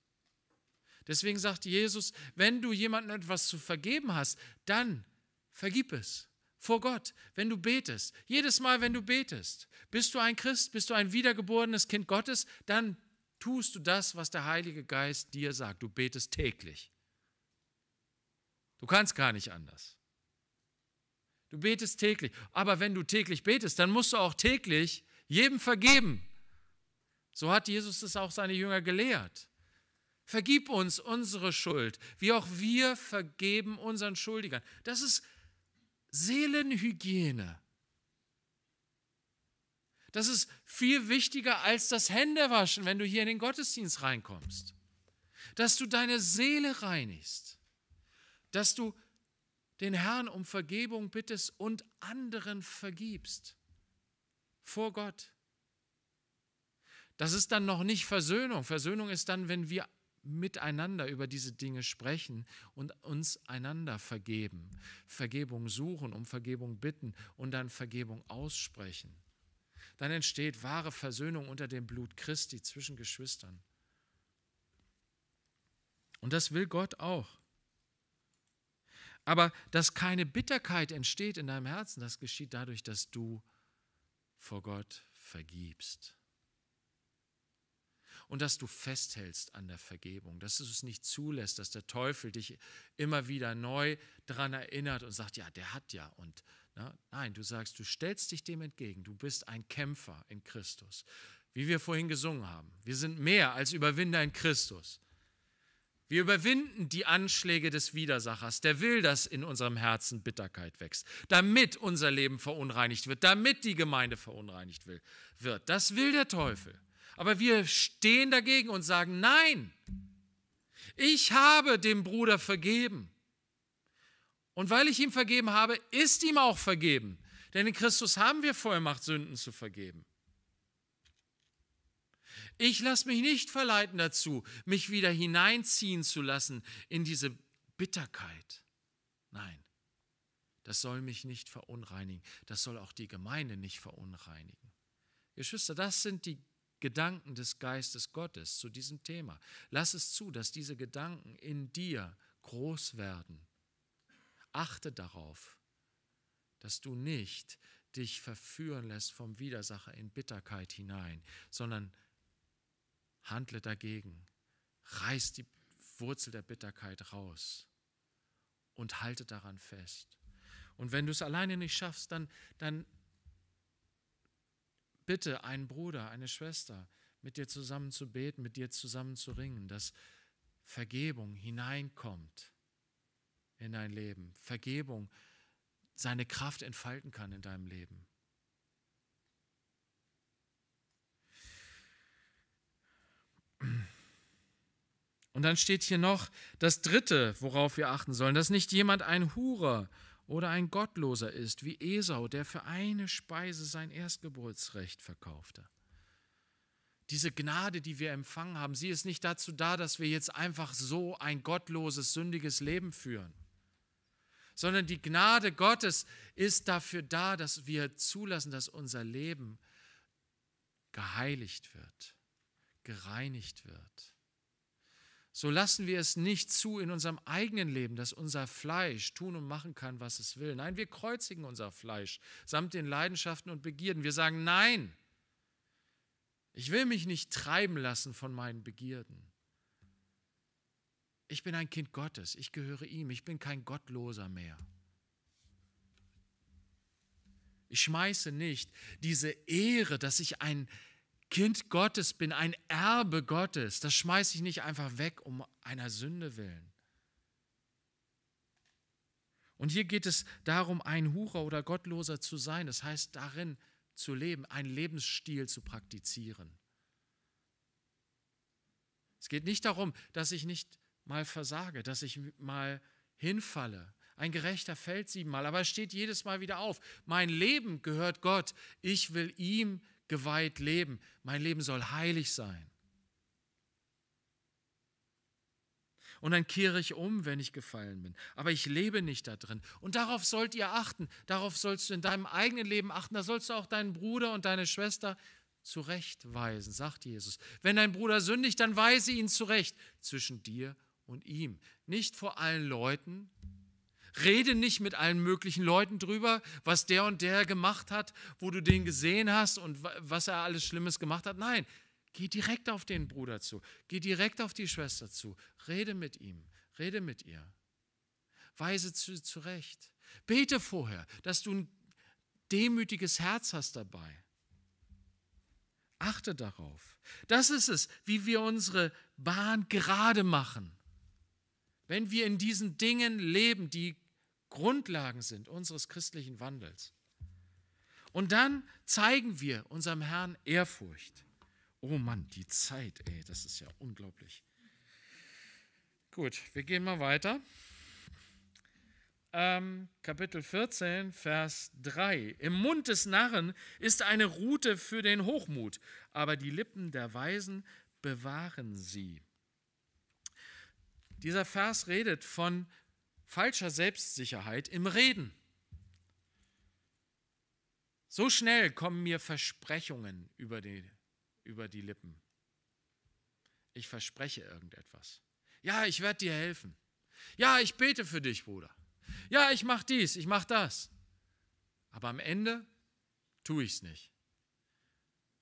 Deswegen sagt Jesus, wenn du jemandem etwas zu vergeben hast, dann vergib es vor Gott, wenn du betest. Jedes Mal, wenn du betest, bist du ein Christ, bist du ein wiedergeborenes Kind Gottes, dann tust du das, was der Heilige Geist dir sagt. Du betest täglich. Du kannst gar nicht anders. Du betest täglich. Aber wenn du täglich betest, dann musst du auch täglich jedem vergeben. So hat Jesus es auch seine Jünger gelehrt. Vergib uns unsere Schuld, wie auch wir vergeben unseren Schuldigern. Das ist Seelenhygiene. Das ist viel wichtiger als das Händewaschen, wenn du hier in den Gottesdienst reinkommst. Dass du deine Seele reinigst. Dass du den Herrn um Vergebung bittest und anderen vergibst vor Gott. Das ist dann noch nicht Versöhnung. Versöhnung ist dann, wenn wir miteinander über diese Dinge sprechen und uns einander vergeben, Vergebung suchen, um Vergebung bitten und dann Vergebung aussprechen. Dann entsteht wahre Versöhnung unter dem Blut Christi zwischen Geschwistern. Und das will Gott auch. Aber dass keine Bitterkeit entsteht in deinem Herzen, das geschieht dadurch, dass du vor Gott vergibst. Und dass du festhältst an der Vergebung, dass du es nicht zulässt, dass der Teufel dich immer wieder neu daran erinnert und sagt, ja, der hat ja. Und na, ne? nein, du sagst, du stellst dich dem entgegen, du bist ein Kämpfer in Christus. Wie wir vorhin gesungen haben, wir sind mehr als Überwinder in Christus. Wir überwinden die Anschläge des Widersachers, der will, dass in unserem Herzen Bitterkeit wächst, damit unser Leben verunreinigt wird, damit die Gemeinde verunreinigt wird. Das will der Teufel. Aber wir stehen dagegen und sagen, nein, ich habe dem Bruder vergeben. Und weil ich ihm vergeben habe, ist ihm auch vergeben. Denn in Christus haben wir Vollmacht, Sünden zu vergeben. Ich lasse mich nicht verleiten dazu, mich wieder hineinziehen zu lassen in diese Bitterkeit. Nein, das soll mich nicht verunreinigen. Das soll auch die Gemeinde nicht verunreinigen. Geschwister, das sind die Gedanken des Geistes Gottes zu diesem Thema. Lass es zu, dass diese Gedanken in dir groß werden. Achte darauf, dass du nicht dich verführen lässt vom Widersacher in Bitterkeit hinein, sondern handle dagegen, reiß die Wurzel der Bitterkeit raus und halte daran fest. Und wenn du es alleine nicht schaffst, dann, dann bitte einen Bruder, eine Schwester, mit dir zusammen zu beten, mit dir zusammen zu ringen, dass Vergebung hineinkommt in dein Leben, Vergebung seine Kraft entfalten kann in deinem Leben. Und dann steht hier noch das Dritte, worauf wir achten sollen, dass nicht jemand ein Hurer oder ein Gottloser ist, wie Esau, der für eine Speise sein Erstgeburtsrecht verkaufte. Diese Gnade, die wir empfangen haben, sie ist nicht dazu da, dass wir jetzt einfach so ein gottloses, sündiges Leben führen, sondern die Gnade Gottes ist dafür da, dass wir zulassen, dass unser Leben geheiligt wird, gereinigt wird so lassen wir es nicht zu in unserem eigenen Leben, dass unser Fleisch tun und machen kann, was es will. Nein, wir kreuzigen unser Fleisch samt den Leidenschaften und Begierden. Wir sagen, nein, ich will mich nicht treiben lassen von meinen Begierden. Ich bin ein Kind Gottes, ich gehöre ihm, ich bin kein Gottloser mehr. Ich schmeiße nicht diese Ehre, dass ich ein Kind Gottes bin, ein Erbe Gottes. Das schmeiße ich nicht einfach weg um einer Sünde willen. Und hier geht es darum, ein Hucher oder Gottloser zu sein. Das heißt, darin zu leben, einen Lebensstil zu praktizieren. Es geht nicht darum, dass ich nicht mal versage, dass ich mal hinfalle. Ein Gerechter fällt siebenmal, aber er steht jedes Mal wieder auf. Mein Leben gehört Gott. Ich will ihm geweiht leben. Mein Leben soll heilig sein. Und dann kehre ich um, wenn ich gefallen bin. Aber ich lebe nicht da drin. Und darauf sollt ihr achten. Darauf sollst du in deinem eigenen Leben achten. Da sollst du auch deinen Bruder und deine Schwester zurechtweisen, sagt Jesus. Wenn dein Bruder sündigt, dann weise ihn zurecht zwischen dir und ihm. Nicht vor allen Leuten, Rede nicht mit allen möglichen Leuten drüber, was der und der gemacht hat, wo du den gesehen hast und was er alles Schlimmes gemacht hat. Nein, geh direkt auf den Bruder zu, geh direkt auf die Schwester zu, rede mit ihm, rede mit ihr. Weise sie zurecht. Bete vorher, dass du ein demütiges Herz hast dabei. Achte darauf. Das ist es, wie wir unsere Bahn gerade machen. Wenn wir in diesen Dingen leben, die Grundlagen sind unseres christlichen Wandels. Und dann zeigen wir unserem Herrn Ehrfurcht. Oh Mann, die Zeit, ey, das ist ja unglaublich. Gut, wir gehen mal weiter. Ähm, Kapitel 14, Vers 3. Im Mund des Narren ist eine Rute für den Hochmut, aber die Lippen der Weisen bewahren sie. Dieser Vers redet von falscher Selbstsicherheit im Reden. So schnell kommen mir Versprechungen über die, über die Lippen. Ich verspreche irgendetwas. Ja, ich werde dir helfen. Ja, ich bete für dich, Bruder. Ja, ich mache dies, ich mache das. Aber am Ende tue ich es nicht.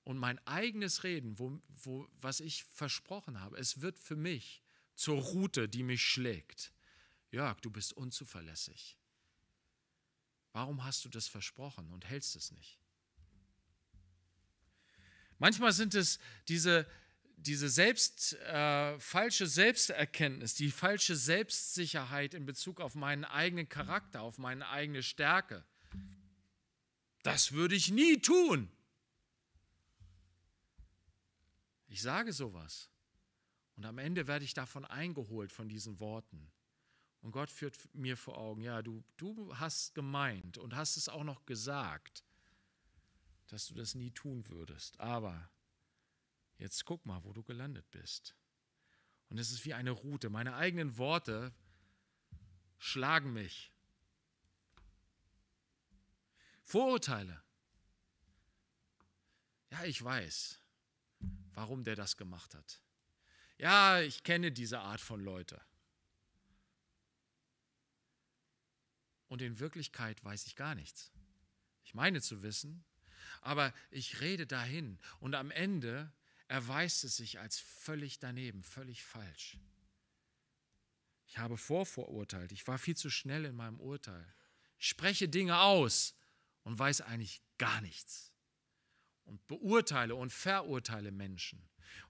Und mein eigenes Reden, wo, wo, was ich versprochen habe, es wird für mich zur Route, die mich schlägt. Jörg, du bist unzuverlässig. Warum hast du das versprochen und hältst es nicht? Manchmal sind es diese, diese selbst, äh, falsche Selbsterkenntnis, die falsche Selbstsicherheit in Bezug auf meinen eigenen Charakter, auf meine eigene Stärke. Das würde ich nie tun. Ich sage sowas. Und am Ende werde ich davon eingeholt, von diesen Worten. Und Gott führt mir vor Augen, ja, du, du hast gemeint und hast es auch noch gesagt, dass du das nie tun würdest. Aber jetzt guck mal, wo du gelandet bist. Und es ist wie eine Route. Meine eigenen Worte schlagen mich. Vorurteile. Ja, ich weiß, warum der das gemacht hat. Ja, ich kenne diese Art von Leute. und in Wirklichkeit weiß ich gar nichts. Ich meine zu wissen, aber ich rede dahin und am Ende erweist es sich als völlig daneben, völlig falsch. Ich habe vorvorurteilt, ich war viel zu schnell in meinem Urteil. Ich spreche Dinge aus und weiß eigentlich gar nichts und beurteile und verurteile Menschen.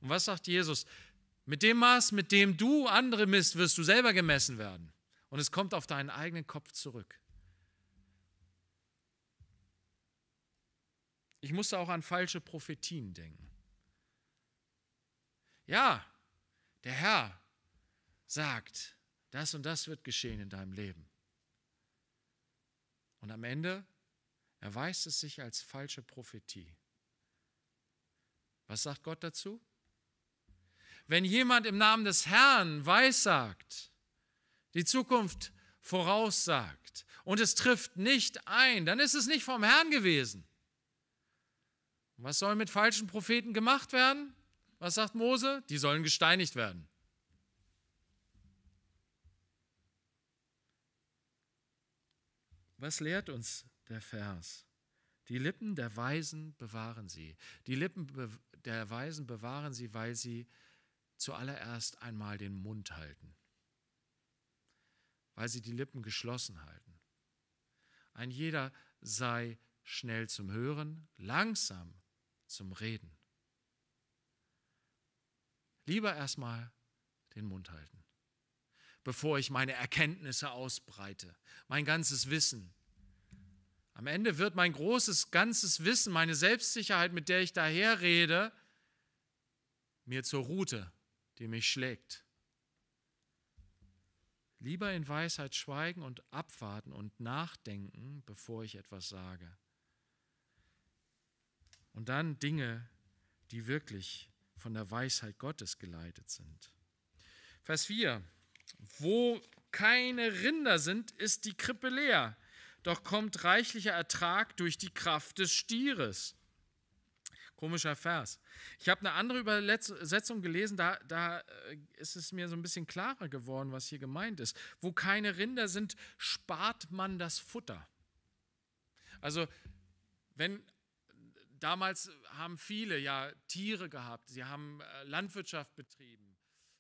Und was sagt Jesus? Mit dem Maß, mit dem du andere misst, wirst du selber gemessen werden. Und es kommt auf deinen eigenen Kopf zurück. Ich musste auch an falsche Prophetien denken. Ja, der Herr sagt, das und das wird geschehen in deinem Leben. Und am Ende erweist es sich als falsche Prophetie. Was sagt Gott dazu? Wenn jemand im Namen des Herrn weissagt, die Zukunft voraussagt und es trifft nicht ein, dann ist es nicht vom Herrn gewesen. Was soll mit falschen Propheten gemacht werden? Was sagt Mose? Die sollen gesteinigt werden. Was lehrt uns der Vers? Die Lippen der Weisen bewahren sie. Die Lippen der Weisen bewahren sie, weil sie zuallererst einmal den Mund halten weil sie die Lippen geschlossen halten. Ein jeder sei schnell zum Hören, langsam zum Reden. Lieber erstmal den Mund halten, bevor ich meine Erkenntnisse ausbreite, mein ganzes Wissen. Am Ende wird mein großes, ganzes Wissen, meine Selbstsicherheit, mit der ich daherrede, mir zur Rute, die mich schlägt. Lieber in Weisheit schweigen und abwarten und nachdenken, bevor ich etwas sage. Und dann Dinge, die wirklich von der Weisheit Gottes geleitet sind. Vers 4. Wo keine Rinder sind, ist die Krippe leer, doch kommt reichlicher Ertrag durch die Kraft des Stieres. Komischer Vers. Ich habe eine andere Übersetzung gelesen, da, da äh, ist es mir so ein bisschen klarer geworden, was hier gemeint ist. Wo keine Rinder sind, spart man das Futter. Also, wenn damals haben viele ja Tiere gehabt, sie haben äh, Landwirtschaft betrieben,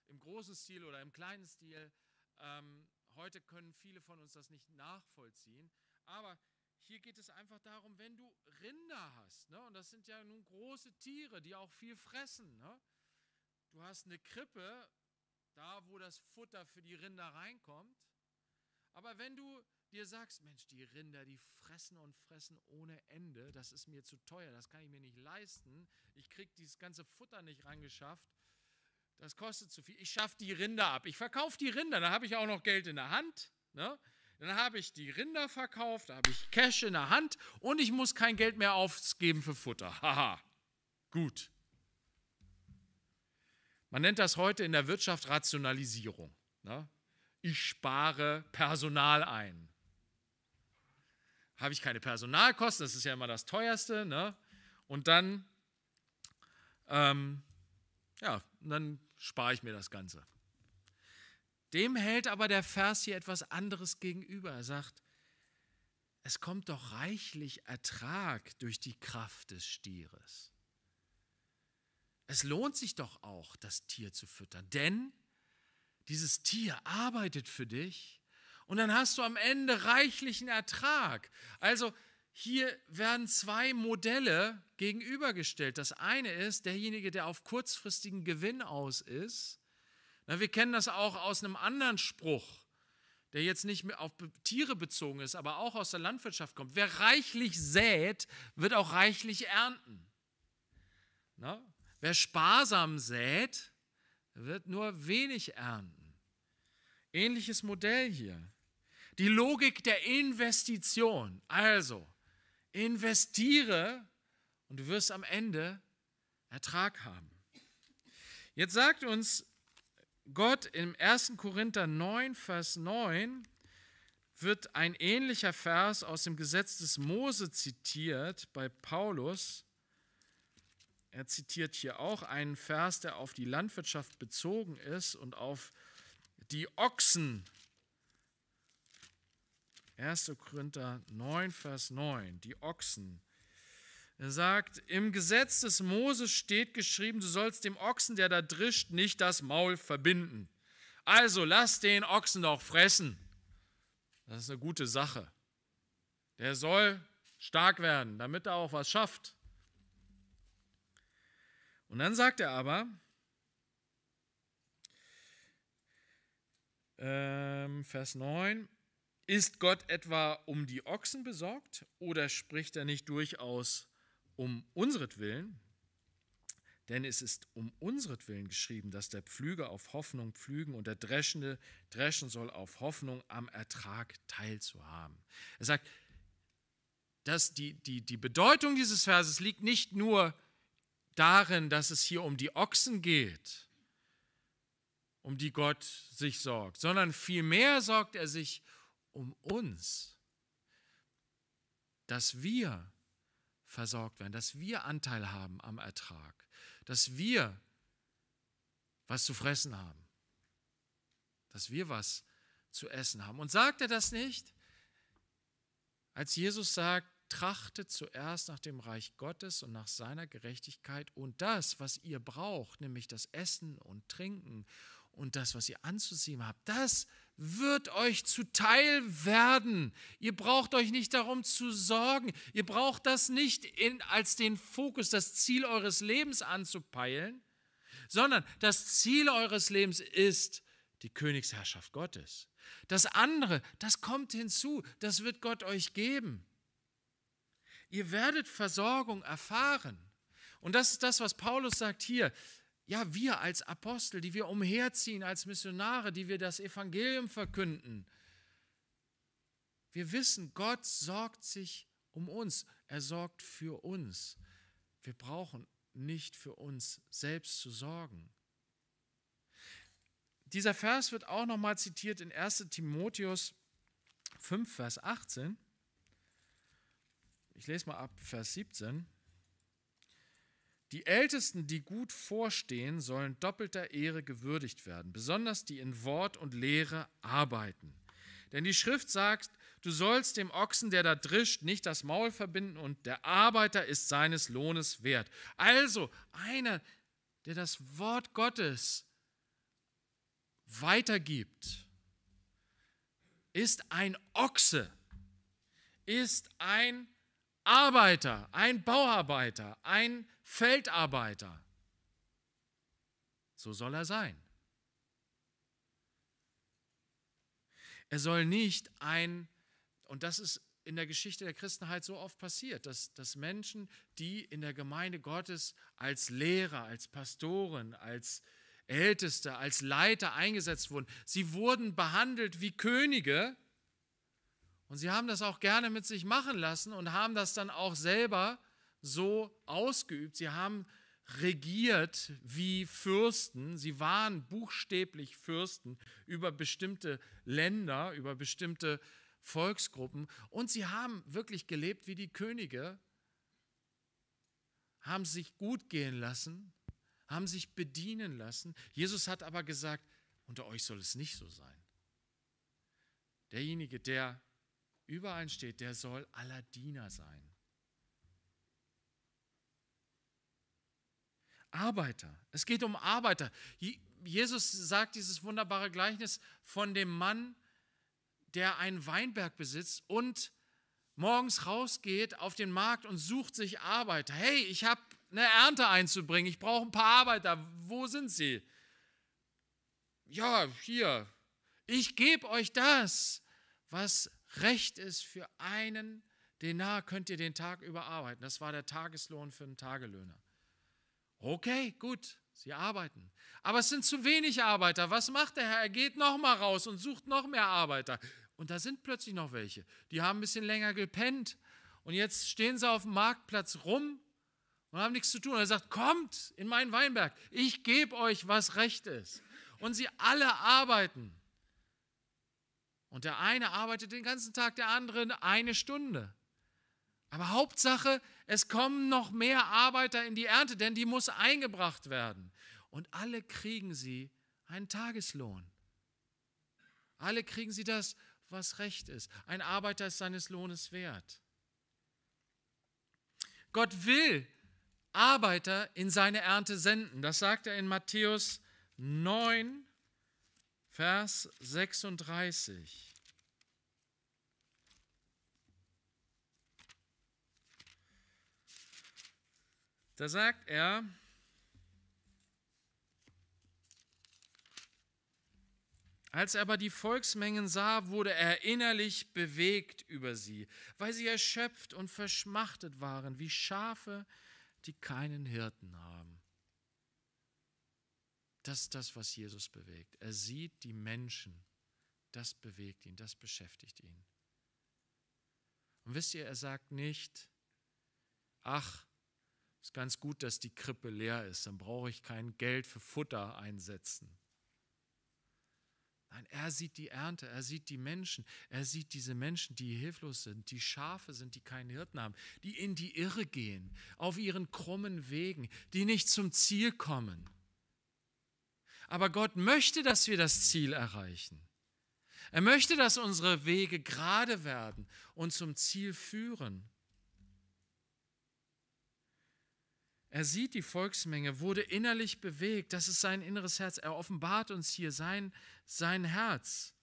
im großen Stil oder im kleinen Stil. Ähm, heute können viele von uns das nicht nachvollziehen, aber hier geht es einfach darum, wenn du Rinder hast, ne, und das sind ja nun große Tiere, die auch viel fressen. Ne? Du hast eine Krippe, da wo das Futter für die Rinder reinkommt. Aber wenn du dir sagst, Mensch, die Rinder, die fressen und fressen ohne Ende, das ist mir zu teuer, das kann ich mir nicht leisten, ich kriege dieses ganze Futter nicht reingeschafft, das kostet zu viel, ich schaffe die Rinder ab, ich verkaufe die Rinder, da habe ich auch noch Geld in der Hand. Ne? Dann habe ich die Rinder verkauft, da habe ich Cash in der Hand und ich muss kein Geld mehr ausgeben für Futter. Haha, gut. Man nennt das heute in der Wirtschaft Rationalisierung. Ne? Ich spare Personal ein. Habe ich keine Personalkosten, das ist ja immer das teuerste. Ne? Und dann, ähm, ja, dann spare ich mir das Ganze. Dem hält aber der Vers hier etwas anderes gegenüber. Er sagt, es kommt doch reichlich Ertrag durch die Kraft des Stieres. Es lohnt sich doch auch, das Tier zu füttern, denn dieses Tier arbeitet für dich und dann hast du am Ende reichlichen Ertrag. Also hier werden zwei Modelle gegenübergestellt. Das eine ist derjenige, der auf kurzfristigen Gewinn aus ist na, wir kennen das auch aus einem anderen Spruch, der jetzt nicht mehr auf Tiere bezogen ist, aber auch aus der Landwirtschaft kommt. Wer reichlich sät, wird auch reichlich ernten. Na, wer sparsam sät, wird nur wenig ernten. Ähnliches Modell hier. Die Logik der Investition. Also, investiere und du wirst am Ende Ertrag haben. Jetzt sagt uns Gott im 1. Korinther 9, Vers 9 wird ein ähnlicher Vers aus dem Gesetz des Mose zitiert bei Paulus. Er zitiert hier auch einen Vers, der auf die Landwirtschaft bezogen ist und auf die Ochsen. 1. Korinther 9, Vers 9, die Ochsen. Er sagt, im Gesetz des Moses steht geschrieben, du sollst dem Ochsen, der da drischt, nicht das Maul verbinden. Also lass den Ochsen doch fressen. Das ist eine gute Sache. Der soll stark werden, damit er auch was schafft. Und dann sagt er aber, ähm, Vers 9, ist Gott etwa um die Ochsen besorgt oder spricht er nicht durchaus um unseretwillen, denn es ist um unseretwillen geschrieben, dass der Pflüger auf Hoffnung pflügen und der Dreschende dreschen soll auf Hoffnung, am Ertrag teilzuhaben. Er sagt, dass die, die, die Bedeutung dieses Verses liegt nicht nur darin, dass es hier um die Ochsen geht, um die Gott sich sorgt, sondern vielmehr sorgt er sich um uns, dass wir versorgt werden, dass wir Anteil haben am Ertrag, dass wir was zu fressen haben, dass wir was zu essen haben. Und sagt er das nicht? Als Jesus sagt, trachtet zuerst nach dem Reich Gottes und nach seiner Gerechtigkeit und das, was ihr braucht, nämlich das Essen und Trinken und das, was ihr anzuziehen habt, das ist wird euch zuteil werden. Ihr braucht euch nicht darum zu sorgen. Ihr braucht das nicht in, als den Fokus, das Ziel eures Lebens anzupeilen, sondern das Ziel eures Lebens ist die Königsherrschaft Gottes. Das andere, das kommt hinzu, das wird Gott euch geben. Ihr werdet Versorgung erfahren. Und das ist das, was Paulus sagt hier ja, wir als Apostel, die wir umherziehen, als Missionare, die wir das Evangelium verkünden, wir wissen, Gott sorgt sich um uns, er sorgt für uns. Wir brauchen nicht für uns selbst zu sorgen. Dieser Vers wird auch nochmal zitiert in 1 Timotheus 5, Vers 18. Ich lese mal ab Vers 17. Die Ältesten, die gut vorstehen, sollen doppelter Ehre gewürdigt werden, besonders die in Wort und Lehre arbeiten. Denn die Schrift sagt, du sollst dem Ochsen, der da drischt, nicht das Maul verbinden und der Arbeiter ist seines Lohnes wert. Also einer, der das Wort Gottes weitergibt, ist ein Ochse, ist ein Arbeiter, ein Bauarbeiter, ein Arbeiter. Feldarbeiter. So soll er sein. Er soll nicht ein, und das ist in der Geschichte der Christenheit so oft passiert, dass, dass Menschen, die in der Gemeinde Gottes als Lehrer, als Pastoren, als Älteste, als Leiter eingesetzt wurden, sie wurden behandelt wie Könige und sie haben das auch gerne mit sich machen lassen und haben das dann auch selber so ausgeübt. Sie haben regiert wie Fürsten. Sie waren buchstäblich Fürsten über bestimmte Länder, über bestimmte Volksgruppen. Und sie haben wirklich gelebt wie die Könige, haben sich gut gehen lassen, haben sich bedienen lassen. Jesus hat aber gesagt, unter euch soll es nicht so sein. Derjenige, der über steht, der soll aller Diener sein. Arbeiter. Es geht um Arbeiter. Jesus sagt dieses wunderbare Gleichnis von dem Mann, der einen Weinberg besitzt und morgens rausgeht auf den Markt und sucht sich Arbeiter. Hey, ich habe eine Ernte einzubringen, ich brauche ein paar Arbeiter. Wo sind sie? Ja, hier. Ich gebe euch das, was recht ist für einen Denar, könnt ihr den Tag überarbeiten. Das war der Tageslohn für einen Tagelöhner. Okay, gut, sie arbeiten. Aber es sind zu wenig Arbeiter. Was macht der Herr? Er geht nochmal raus und sucht noch mehr Arbeiter. Und da sind plötzlich noch welche. Die haben ein bisschen länger gepennt. Und jetzt stehen sie auf dem Marktplatz rum und haben nichts zu tun. Und er sagt, kommt in meinen Weinberg. Ich gebe euch, was recht ist. Und sie alle arbeiten. Und der eine arbeitet den ganzen Tag, der andere eine Stunde. Aber Hauptsache, es kommen noch mehr Arbeiter in die Ernte, denn die muss eingebracht werden. Und alle kriegen sie einen Tageslohn. Alle kriegen sie das, was recht ist. Ein Arbeiter ist seines Lohnes wert. Gott will Arbeiter in seine Ernte senden. Das sagt er in Matthäus 9, Vers 36. Da sagt er, Als er aber die Volksmengen sah, wurde er innerlich bewegt über sie, weil sie erschöpft und verschmachtet waren, wie Schafe, die keinen Hirten haben. Das ist das, was Jesus bewegt. Er sieht die Menschen. Das bewegt ihn, das beschäftigt ihn. Und wisst ihr, er sagt nicht, ach, ist ganz gut, dass die Krippe leer ist, dann brauche ich kein Geld für Futter einsetzen. Nein, er sieht die Ernte, er sieht die Menschen, er sieht diese Menschen, die hilflos sind, die Schafe sind, die keinen Hirten haben, die in die Irre gehen, auf ihren krummen Wegen, die nicht zum Ziel kommen. Aber Gott möchte, dass wir das Ziel erreichen. Er möchte, dass unsere Wege gerade werden und zum Ziel führen. Er sieht die Volksmenge, wurde innerlich bewegt. Das ist sein inneres Herz. Er offenbart uns hier sein, sein Herz,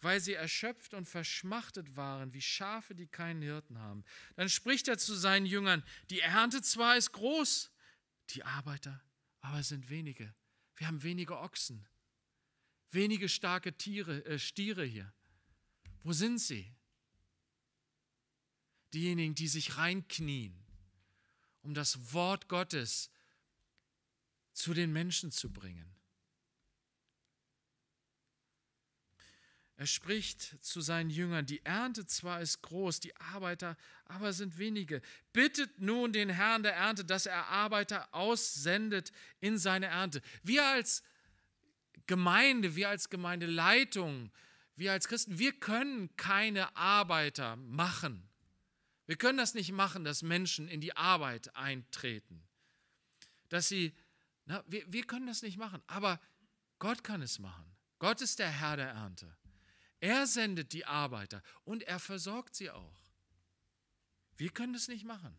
weil sie erschöpft und verschmachtet waren, wie Schafe, die keinen Hirten haben. Dann spricht er zu seinen Jüngern, die Ernte zwar ist groß, die Arbeiter aber sind wenige. Wir haben wenige Ochsen, wenige starke Tiere, äh, Stiere hier. Wo sind sie? Diejenigen, die sich reinknien um das Wort Gottes zu den Menschen zu bringen. Er spricht zu seinen Jüngern, die Ernte zwar ist groß, die Arbeiter aber sind wenige. Bittet nun den Herrn der Ernte, dass er Arbeiter aussendet in seine Ernte. Wir als Gemeinde, wir als Gemeindeleitung, wir als Christen, wir können keine Arbeiter machen. Wir können das nicht machen, dass Menschen in die Arbeit eintreten. Dass sie, na, wir, wir können das nicht machen, aber Gott kann es machen. Gott ist der Herr der Ernte. Er sendet die Arbeiter und er versorgt sie auch. Wir können das nicht machen.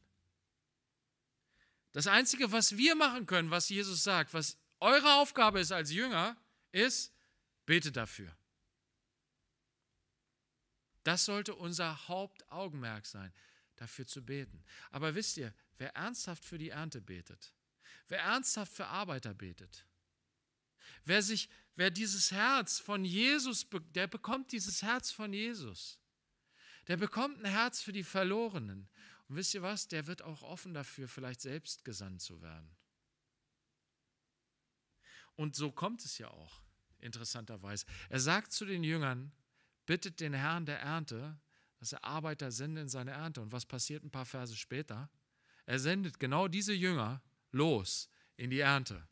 Das Einzige, was wir machen können, was Jesus sagt, was eure Aufgabe ist als Jünger, ist, bete dafür. Das sollte unser Hauptaugenmerk sein dafür zu beten. Aber wisst ihr, wer ernsthaft für die Ernte betet, wer ernsthaft für Arbeiter betet, wer sich, wer dieses Herz von Jesus, der bekommt dieses Herz von Jesus. Der bekommt ein Herz für die Verlorenen. Und wisst ihr was? Der wird auch offen dafür, vielleicht selbst gesandt zu werden. Und so kommt es ja auch, interessanterweise. Er sagt zu den Jüngern, bittet den Herrn der Ernte, dass er Arbeiter sendet in seine Ernte. Und was passiert ein paar Verse später? Er sendet genau diese Jünger los in die Ernte.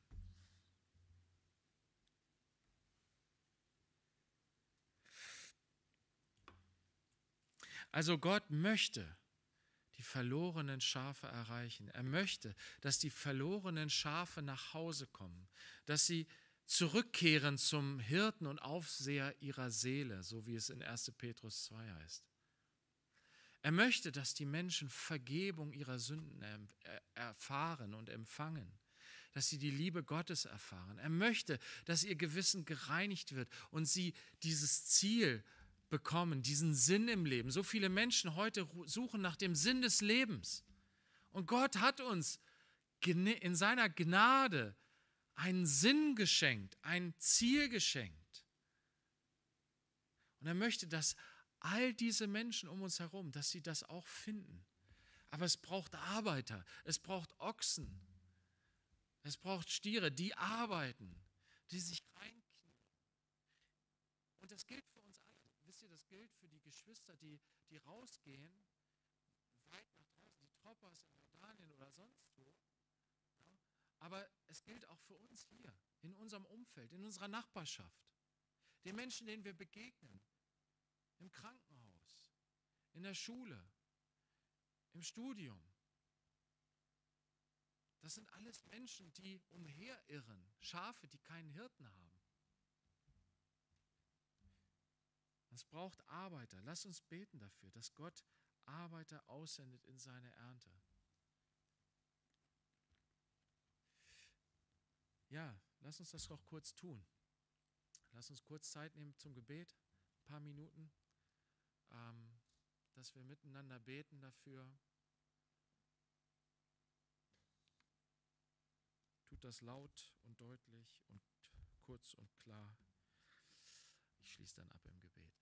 Also Gott möchte die verlorenen Schafe erreichen. Er möchte, dass die verlorenen Schafe nach Hause kommen, dass sie zurückkehren zum Hirten und Aufseher ihrer Seele, so wie es in 1. Petrus 2 heißt. Er möchte, dass die Menschen Vergebung ihrer Sünden erfahren und empfangen, dass sie die Liebe Gottes erfahren. Er möchte, dass ihr Gewissen gereinigt wird und sie dieses Ziel bekommen, diesen Sinn im Leben. So viele Menschen heute suchen nach dem Sinn des Lebens. Und Gott hat uns in seiner Gnade einen Sinn geschenkt, ein Ziel geschenkt. Und er möchte, dass all diese Menschen um uns herum, dass sie das auch finden. Aber es braucht Arbeiter, es braucht Ochsen, es braucht Stiere, die arbeiten, die sich reinknien. Und das gilt für uns alle. Wisst ihr, das gilt für die Geschwister, die, die rausgehen, weit nach draußen, die Troppers in Jordanien oder sonst wo. Aber es gilt auch für uns hier, in unserem Umfeld, in unserer Nachbarschaft, den Menschen, denen wir begegnen, im Krankenhaus, in der Schule, im Studium. Das sind alles Menschen, die umherirren, Schafe, die keinen Hirten haben. Es braucht Arbeiter. Lass uns beten dafür, dass Gott Arbeiter aussendet in seine Ernte. Ja, lass uns das auch kurz tun. Lass uns kurz Zeit nehmen zum Gebet, ein paar Minuten. Ähm, dass wir miteinander beten dafür. Tut das laut und deutlich und kurz und klar. Ich schließe dann ab im Gebet.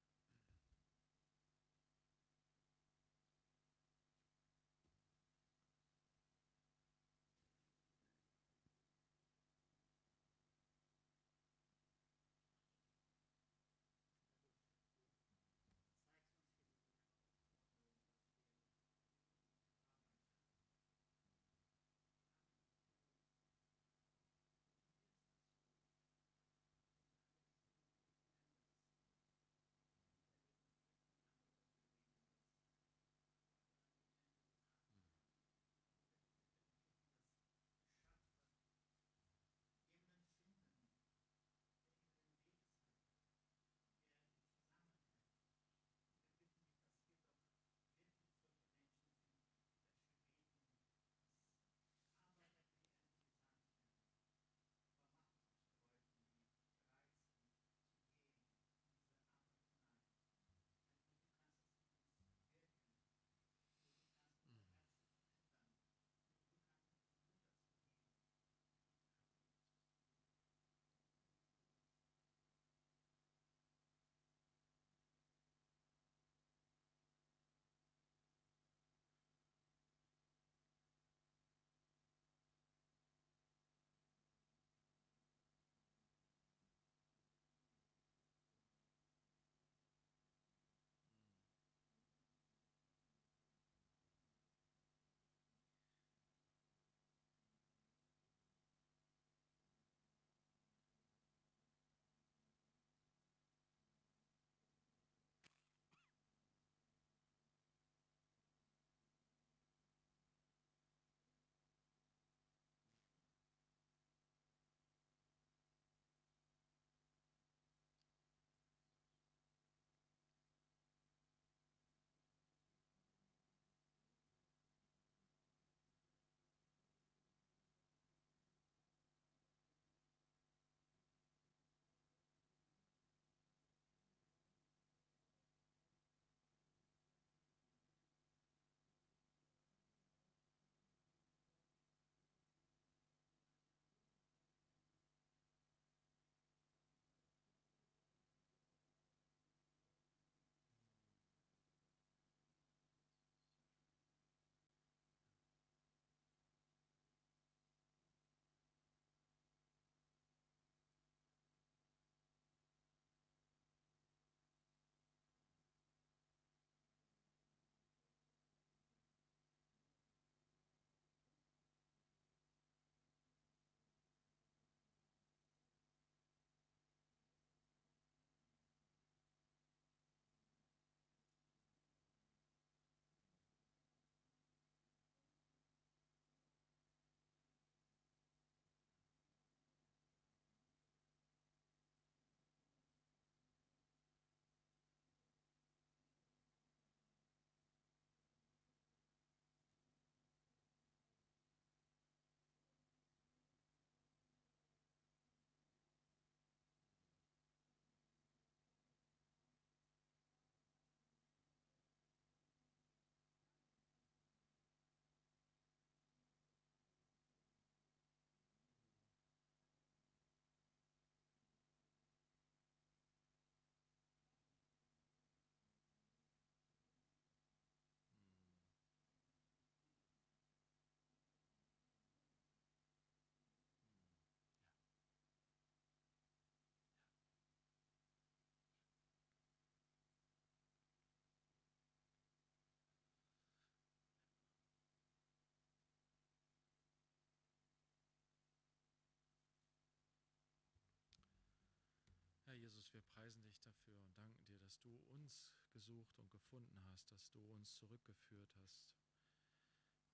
Jesus, wir preisen dich dafür und danken dir, dass du uns gesucht und gefunden hast, dass du uns zurückgeführt hast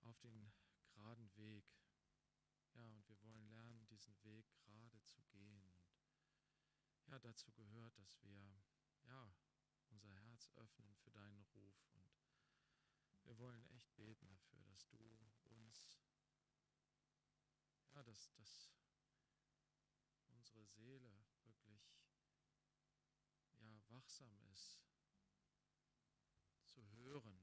auf den geraden Weg. Ja, und wir wollen lernen, diesen Weg gerade zu gehen. Und ja, dazu gehört, dass wir ja, unser Herz öffnen für deinen Ruf. Und wir wollen echt beten dafür, dass du uns, ja, dass, dass unsere Seele wachsam ist, zu hören.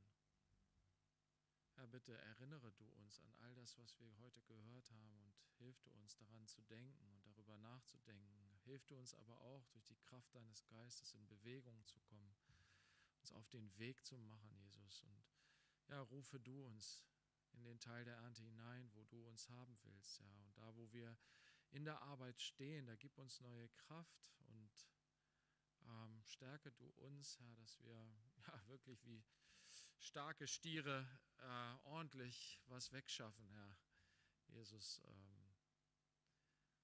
Herr, bitte erinnere du uns an all das, was wir heute gehört haben und hilf du uns daran zu denken und darüber nachzudenken. Hilf du uns aber auch durch die Kraft deines Geistes in Bewegung zu kommen, uns auf den Weg zu machen, Jesus. Und ja, rufe du uns in den Teil der Ernte hinein, wo du uns haben willst, ja. Und da, wo wir in der Arbeit stehen, da gib uns neue Kraft ähm, stärke du uns, Herr, dass wir ja, wirklich wie starke Stiere äh, ordentlich was wegschaffen, Herr. Jesus, ähm,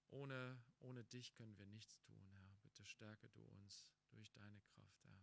ohne, ohne dich können wir nichts tun, Herr. Bitte stärke du uns durch deine Kraft, Herr.